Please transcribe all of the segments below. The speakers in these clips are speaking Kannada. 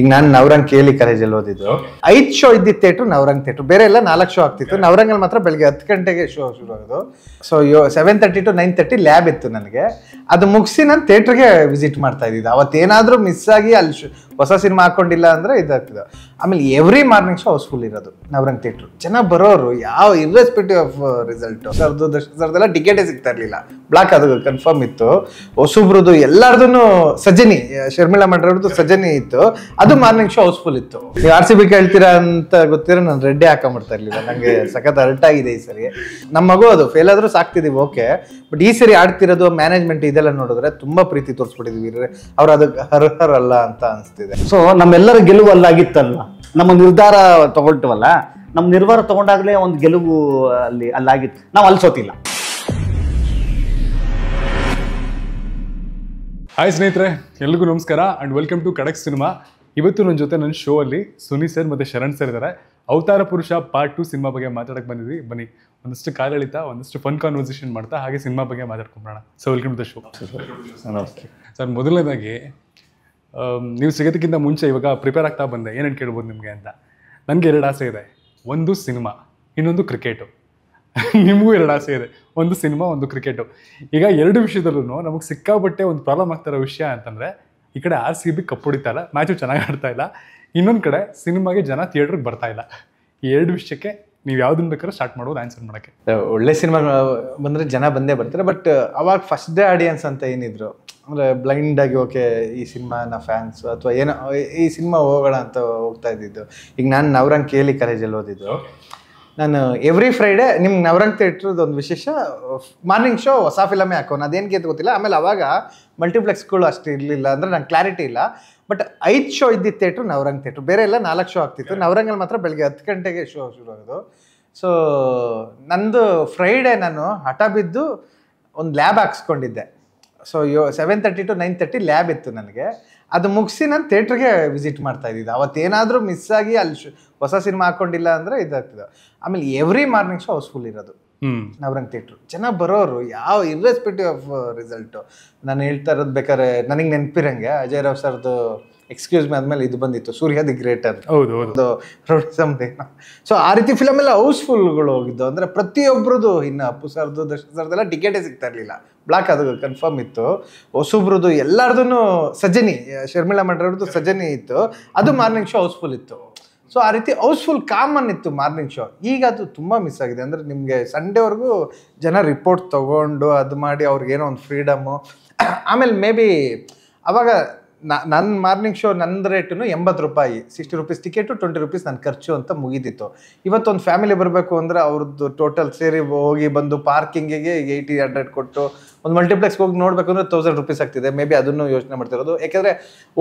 ಈಗ ನಾನು ನವರಂಗ್ ಕೇಳಿ ಕಾಲೇಜಲ್ಲಿ ಓದಿದ್ದು ಐದು ಶೋ ಇದ್ದಿದ್ದ ಥೇಟ್ರು ನವರಂಗ್ ಥೇಟ್ರು ಬೇರೆ ಎಲ್ಲ ನಾಲ್ಕು ಶೋ ಆಗ್ತಿತ್ತು ನವರಂಗಲ್ಲಿ ಮಾತ್ರ ಬೆಳಗ್ಗೆ ಹತ್ತು ಗಂಟೆಗೆ ಶೋ ಶುರು ಆಗೋದು so yo seven thirty to nine thirty lab ಇತ್ತು ನನಗೆ ಅದು ಮುಗಿಸಿ ನಾನು ಥಿಯೇಟ್ರಿಗೆ ವಿಸಿಟ್ ಮಾಡ್ತಾ ಇದ್ದಿದ್ದು ಅವತ್ತೇನಾದರೂ ಮಿಸ್ ಆಗಿ ಅಲ್ಲಿ ಹೊಸ ಸಿನಿಮಾ ಹಾಕೊಂಡಿಲ್ಲ ಅಂದ್ರೆ ಇದಾಗ್ತಿದೆ ಆಮೇಲೆ ಎವ್ರಿ ಮಾರ್ನಿಂಗ್ ಶೋ ಫುಲ್ ಇರೋದು ನವರಂಗ್ ಥಿಯೇಟರ್ ಚೆನ್ನಾಗಿ ಬರೋರು ಯಾವ ಇರ್ರೆಸ್ಪೆಕ್ಟಿವ್ ಆಫ್ ರಿಸಲ್ಟ್ ಸರ್ದು ಸರ್ದೆಲ್ಲ ಟಿಕೆಟೇ ಸಿಗ್ತಾ ಇರ್ಲಿಲ್ಲ ಬ್ಲಾಕ್ ಅದು ಕನ್ಫರ್ಮ್ ಇತ್ತು ಹೊಸಬ್ರದ್ದು ಎಲ್ಲಾರ್ದು ಸಜನಿ ಶರ್ಮಿಳಾ ಮಂಡ್ರವ್ರದ್ದು ಸಜನಿ ಇತ್ತು ಅದು ಮಾರ್ನಿಂಗ್ ಶೋ ಫುಲ್ ಇತ್ತು ನೀವು ಆರ್ ಸಿ ಬಿ ಕೇಳ್ತೀರಾ ಅಂತ ಗೊತ್ತಿರೋ ನಾನು ರೆಡ್ಡಿ ಹಾಕೊಂಡ್ಬಿಡ್ತಾ ಇರಲಿಲ್ಲ ನನಗೆ ಸಖತ್ ಆಗಿದೆ ಈ ಸರಿ ನಮ್ಮ ಮಗು ಅದು ಫೇಲ್ ಆದ್ರೂ ಸಾಕ್ತಿದೀವಿ ಓಕೆ ಬಟ್ ಈ ಸರಿ ಆಡ್ತಿರೋದು ಮ್ಯಾನೇಜ್ಮೆಂಟ್ ಇದೆಲ್ಲ ನೋಡಿದ್ರೆ ತುಂಬಾ ಪ್ರೀತಿ ತೋರಿಸ್ಬಿಟ್ಟಿದ್ವಿ ಅವರ ಹರ್ ಅರ್ಹರಲ್ಲ ಅಂತ ಅನಿಸ್ತಿದೆ ಇದೆ ಸೊ ನಮ್ಮೆಲ್ಲರ ಗೆಲುವು ಅಲ್ಲಾಗಿತ್ತಲ್ಲ ನಮ್ಮ ನಿರ್ಧಾರ ತಗೊಳ್ತೀವಲ್ಲ ನಮ್ಮ ನಿರ್ಧಾರ ತಗೊಂಡಾಗಲೇ ಒಂದು ಗೆಲುವು ಅಲ್ಲಿ ಅಲ್ಲಾಗಿತ್ತು ನಾವು ಅಲ್ಸೋತಿಲ್ಲ ಹಾಯ್ ಸ್ನೇಹಿತರೆ ಎಲ್ರಿಗೂ ನಮಸ್ಕಾರ and welcome to Kadak cinema ಇವತ್ತು ನನ್ನ ಜೊತೆ ನನ್ನ ಶೋ ಅಲ್ಲಿ ಸುನಿ ಸರ್ ಮತ್ತೆ ಶರಣ್ ಸರ್ ಇದ್ದಾರೆ ಅವತಾರ ಪುರುಷ ಪಾರ್ಟ್ ಟು ಸಿನಿಮಾ ಬಗ್ಗೆ ಮಾತಾಡಕ್ಕೆ ಬಂದಿದ್ವಿ ಬನ್ನಿ ಒಂದಷ್ಟು ಕಾಲಳಿತ ಒಂದಷ್ಟು ಫನ್ ಕಾನ್ವರ್ಸೇಷನ್ ಮಾಡ್ತಾ ಹಾಗೆ ಸಿನಿಮಾ ಬಗ್ಗೆ ಮಾತಾಡ್ಕೊಂಬೋಣ so welcome to the show ನಮಸ್ತೆ ಸರ್ ಮೊದಲನೇದಾಗಿ ನೀವು ಸಿಗೋದಕ್ಕಿಂತ ಮುಂಚೆ ಇವಾಗ ಪ್ರಿಪೇರ್ ಆಗ್ತಾ ಬಂದೆ ಏನೇನು ಕೇಳ್ಬೋದು ನಿಮಗೆ ಅಂತ ನನಗೆ ಎರಡು ಆಸೆ ಇದೆ ಒಂದು ಸಿನಿಮಾ ಇನ್ನೊಂದು ಕ್ರಿಕೆಟು ನಿಮಗೂ ಎರಡು ಆಸೆ ಇದೆ ಒಂದು ಸಿನಿಮಾ ಒಂದು ಕ್ರಿಕೆಟು ಈಗ ಎರಡು ವಿಷಯದಲ್ಲೂ ನಮಗೆ ಸಿಕ್ಕಾಪಟ್ಟೆ ಒಂದು ಪ್ರಾಬ್ಲಮ್ ಇರೋ ವಿಷಯ ಅಂತಂದರೆ ಈ ಕಡೆ ಆರ್ ಸಿ ಬಿ ಕಪ್ಪುಡಿತಾ ಇಲ್ಲ ಮ್ಯಾಚು ಚೆನ್ನಾಗಿ ಆಡ್ತಾ ಇಲ್ಲ ಇನ್ನೊಂದು ಕಡೆ ಸಿನಿಮಾಗೆ ಜನ ಥಿಯೇಟ್ರಿಗೆ ಬರ್ತಾ ಇಲ್ಲ ಈ ಎರಡು ವಿಷಯಕ್ಕೆ ನೀವು ಯಾವ್ದನ್ನ ಬೇಕಾದ್ರೆ ಸ್ಟಾರ್ಟ್ ಮಾಡೋದು ಆನ್ಸರ್ ಮಾಡೋಕ್ಕೆ ಒಳ್ಳೆ ಸಿನಿಮಾ ಬಂದರೆ ಜನ ಬಂದೇ ಬರ್ತಾರೆ ಬಟ್ ಅವಾಗ ಫಸ್ಟ್ ಡೇ ಆಡಿಯನ್ಸ್ ಅಂತ ಏನಿದ್ರು ಅಂದರೆ ಬ್ಲೈಂಡಾಗಿ ಓಕೆ ಈ ಸಿನಿಮಾನ ಫ್ಯಾನ್ಸ್ ಅಥವಾ ಏನೋ ಈ ಸಿನಿಮಾ ಹೋಗೋಣ ಅಂತ ಹೋಗ್ತಾ ಇದ್ದಿದ್ದು ಈಗ ನಾನು ನವರಂಗ್ ಕೇಳಿ ಕಾಲೇಜಲ್ಲಿ ಓದಿದ್ದು ನಾನು ಎವ್ರಿ ಫ್ರೈಡೆ ನಿಮ್ಗೆ ನವರಂಗ್ ಥಿಯೇಟ್ರದ್ದು ಒಂದು ವಿಶೇಷ ಮಾರ್ನಿಂಗ್ ಶೋ ಹೊಸ ಫಿಲಮೇ ಹಾಕೋಣ ಅದೇನಕ್ಕೆ ಅಂತ ಗೊತ್ತಿಲ್ಲ ಆಮೇಲೆ ಅವಾಗ ಮಲ್ಟಿಪ್ಲೆಕ್ಸ್ಗಳು ಅಷ್ಟು ಇರಲಿಲ್ಲ ಅಂದರೆ ನಂಗೆ ಕ್ಲಾರಿಟಿ ಇಲ್ಲ ಬಟ್ ಐದು ಶೋ ಇದ್ದಿದ್ದ ಥಿಯೇಟ್ರ್ ನವರಂಗ್ ಥಿಯೇಟ್ರ್ ಬೇರೆ ಎಲ್ಲ ನಾಲ್ಕು ಶೋ ಆಗ್ತಿತ್ತು ನವರಂಗಲ್ಲಿ ಮಾತ್ರ ಬೆಳಗ್ಗೆ ಹತ್ತು ಗಂಟೆಗೆ ಶೋ ಶುರು ಆಗೋದು ಸೊ ನಂದು ಫ್ರೈಡೆ ನಾನು ಹಠ ಬಿದ್ದು ಒಂದು ಲ್ಯಾಬ್ ಹಾಕ್ಸ್ಕೊಂಡಿದ್ದೆ so yo seven thirty to nine thirty lab ಇತ್ತು ನನಗೆ ಅದು ಮುಗಿಸಿ ನಾನು ಥಿಯೇಟ್ರಿಗೆ ವಿಸಿಟ್ ಮಾಡ್ತಾ ಇದ್ದಿದ್ದು ಅವತ್ತೇನಾದರೂ ಮಿಸ್ ಆಗಿ ಅಲ್ಲಿ ಶು ಹೊಸ ಸಿನಿಮಾ ಹಾಕ್ಕೊಂಡಿಲ್ಲ ಅಂದರೆ ಇದಾಗ್ತಿದ್ದು ಆಮೇಲೆ ಎವ್ರಿ ಮಾರ್ನಿಂಗ್ ಶೋ ಹೌಸ್ಫುಲ್ ಇರೋದು ನವರಂಗ್ ಥಿಯೇಟ್ರು ಜನ ಬರೋರು ಯಾವ ಇರ್ರೆಸ್ಪೆಕ್ಟಿವ್ ಆಫ್ ರಿಸಲ್ಟು ನಾನು ಹೇಳ್ತಾ ಇರೋದು ಬೇಕಾದ್ರೆ ನನಗೆ ನೆನಪಿರಂಗೆ ಅಜಯ್ ರಾವ್ ಸರ್ದು ಎಕ್ಸ್ಕ್ಯೂಸ್ ಮೀ ಆದ್ಮೇಲೆ ಇದು ಬಂದಿತ್ತು ಸೂರ್ಯ ದಿ ಗ್ರೇಟರ್ ಹೌದು ಹೌದು ಸೊ ಆ ರೀತಿ ಫಿಲಮ್ ಎಲ್ಲ ಹೌಸ್ಫುಲ್ಗಳು ಹೋಗಿದ್ದು ಅಂದ್ರೆ ಪ್ರತಿಯೊಬ್ಬರದು ಇನ್ನು ಅಪ್ಪು ಸರ್ದು ದಶ ಸರ್ದೆಲ್ಲ ಟಿಕೆಟೇ ಸಿಗ್ತಾ ಇರಲಿಲ್ಲ ಬ್ಲಾಕ್ ಅದು ಕನ್ಫರ್ಮ್ ಇತ್ತು ಹೊಸಬ್ರದ್ದು ಎಲ್ಲರದೂ ಸಜನಿ ಶರ್ಮಿಳಾ ಮಂಡ್ರದ್ದು ಸಜನಿ ಇತ್ತು ಅದು ಮಾರ್ನಿಂಗ್ ಶೋ ಹೌಸ್ಫುಲ್ ಇತ್ತು ಸೊ ಆ ರೀತಿ ಹೌಸ್ಫುಲ್ ಕಾಮನ್ ಇತ್ತು ಮಾರ್ನಿಂಗ್ ಶೋ ಈಗ ಅದು ತುಂಬ ಮಿಸ್ ಆಗಿದೆ ಅಂದರೆ ನಿಮಗೆ ಸಂಡೇವರೆಗೂ ಜನ ರಿಪೋರ್ಟ್ ತಗೊಂಡು ಅದು ಮಾಡಿ ಅವ್ರಿಗೇನೋ ಒಂದು ಫ್ರೀಡಮ್ಮು ಆಮೇಲೆ ಮೇ ಬಿ ಅವಾಗ ನನ್ನ ಮಾರ್ನಿಂಗ್ ಶೋ ನನ್ನ ರೇಟು ಎಂಬತ್ತು ರೂಪಾಯಿ sixty rupees ticket twenty rupees ನನ್ನ ಖರ್ಚು ಅಂತ ಮುಗಿದಿತ್ತು ಇವತ್ತೊಂದು ಫ್ಯಾಮಿಲಿ ಬರಬೇಕು ಅಂದರೆ ಅವ್ರದ್ದು ಟೋಟಲ್ ಸೇರಿ ಹೋಗಿ ಬಂದು ಪಾರ್ಕಿಂಗಿಗೆ ಏಯ್ಟಿ ಹಂಡ್ರೆಡ್ ಕೊಟ್ಟು ಒಂದು ಮಲ್ಟಿಪ್ಲೆಕ್ಸ್ಗೆ ಹೋಗಿ ನೋಡಬೇಕು ಅಂದರೆ ತೌಸಂಡ್ ರುಪೀಸ್ ಆಗ್ತಿದೆ ಮೇ ಬಿ ಅದನ್ನು ಯೋಚನೆ ಮಾಡ್ತಿರೋದು ಯಾಕೆಂದರೆ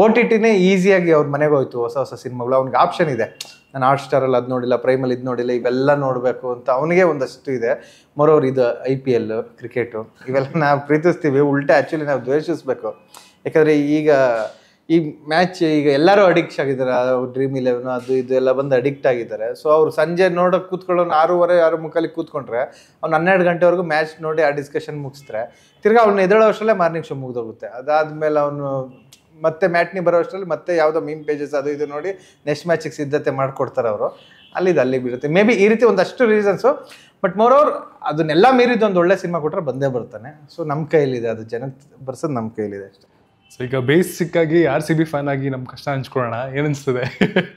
ಓ ಟಿ ಟಿನೇ ಈಸಿಯಾಗಿ ಅವ್ರ ಮನೆಗೆ ಹೋಯ್ತು ಹೊಸ ಹೊಸ ಸಿನಿಮಾಗಳು ಅವ್ನಿಗೆ ಆಪ್ಷನ್ ಇದೆ ನಾನು ಹಾಟ್ ಸ್ಟಾರಲ್ಲಿ ಅದು ನೋಡಿಲ್ಲ ಪ್ರೈಮಲ್ಲಿ ಇದು ನೋಡಿಲ್ಲ ಇವೆಲ್ಲ ನೋಡಬೇಕು ಅಂತ ಅವನಿಗೆ ಒಂದಷ್ಟು ಇದೆ ಮೊರವ್ರ ಇದು ಐ ಪಿ ಎಲ್ ಕ್ರಿಕೆಟು ಇವೆಲ್ಲ ನಾವು ಪ್ರೀತಿಸ್ತೀವಿ ಉಲ್ಟಾ ಆ್ಯಕ್ಚುಲಿ ನಾವು ದ್ವೇಷಿಸ್ಬೇಕು ಯಾಕಂದರೆ ಈಗ ಈ ಮ್ಯಾಚ್ ಈಗ ಎಲ್ಲರೂ ಅಡಿಕ್ಟ್ ಆಗಿದ್ದಾರೆ ಡ್ರೀಮ್ ಇಲೆವೆನ್ ಅದು ಇದು ಎಲ್ಲ ಬಂದು ಅಡಿಕ್ಟ್ ಆಗಿದ್ದಾರೆ ಸೊ ಅವ್ರು ಸಂಜೆ ನೋಡೋಕೆ ಕೂತ್ಕೊಳ್ಳೋನು ಆರೂವರೆ ಆರು ಮುಖಾಲಿ ಕೂತ್ಕೊಂಡ್ರೆ ಅವ್ನು ಹನ್ನೆರಡು ಗಂಟೆವರೆಗೂ ಮ್ಯಾಚ್ ನೋಡಿ ಆ ಡಿಸ್ಕಷನ್ ಮುಗಿಸ್ತಾರೆ ತಿರ್ಗಿ ಅವ್ನು ಎದ್ದೇಳೋ ಅಷ್ಟರಲ್ಲೇ ಮಾರ್ನಿಂಗ್ ಶೋ ಮುಗಿದೋಗುತ್ತೆ ಅದಾದಮೇಲೆ ಅವನು ಮತ್ತೆ ಮ್ಯಾಟ್ನಿ ಬರೋ ಅಷ್ಟರಲ್ಲಿ ಮತ್ತೆ ಯಾವುದೋ ಮೀಮ್ ಪೇಜಸ್ ಅದು ಇದು ನೋಡಿ ನೆಕ್ಸ್ಟ್ ಮ್ಯಾಚಿಗೆ ಸಿದ್ಧತೆ ಮಾಡಿಕೊಡ್ತಾರೆ ಅವರು ಅಲ್ಲಿದು ಅಲ್ಲಿಗೆ ಬಿಡುತ್ತೆ ಮೇ ಬಿ ಈ ರೀತಿ ಒಂದಷ್ಟು ರೀಸನ್ಸು ಬಟ್ ಮೋರ್ ಅವ್ರು ಅದನ್ನೆಲ್ಲ ಮೀರಿದ್ದು ಒಂದು ಒಳ್ಳೆ ಸಿನಿಮಾ ಕೊಟ್ಟರೆ ಬಂದೇ ಬರ್ತಾನೆ ಸೊ ನಮ್ಮ ಕೈಯಲ್ಲಿದೆ ಅದು ಜನಕ್ಕೆ ಬರ್ಸೋದು ನಮ್ಮ ಕೈಲಿದೆ ಅಷ್ಟೇ ಸೊ ಈಗ ಬೇಸಿಕ್ ಆಗಿ ಆರ್ ಸಿ ಬಿ ಫ್ಯಾನ್ ಆಗಿ ನಮ್ ಕಷ್ಟ ಹಂಚ್ಕೊಳ್ಳೋಣ ಏನಿಸ್ತದೆ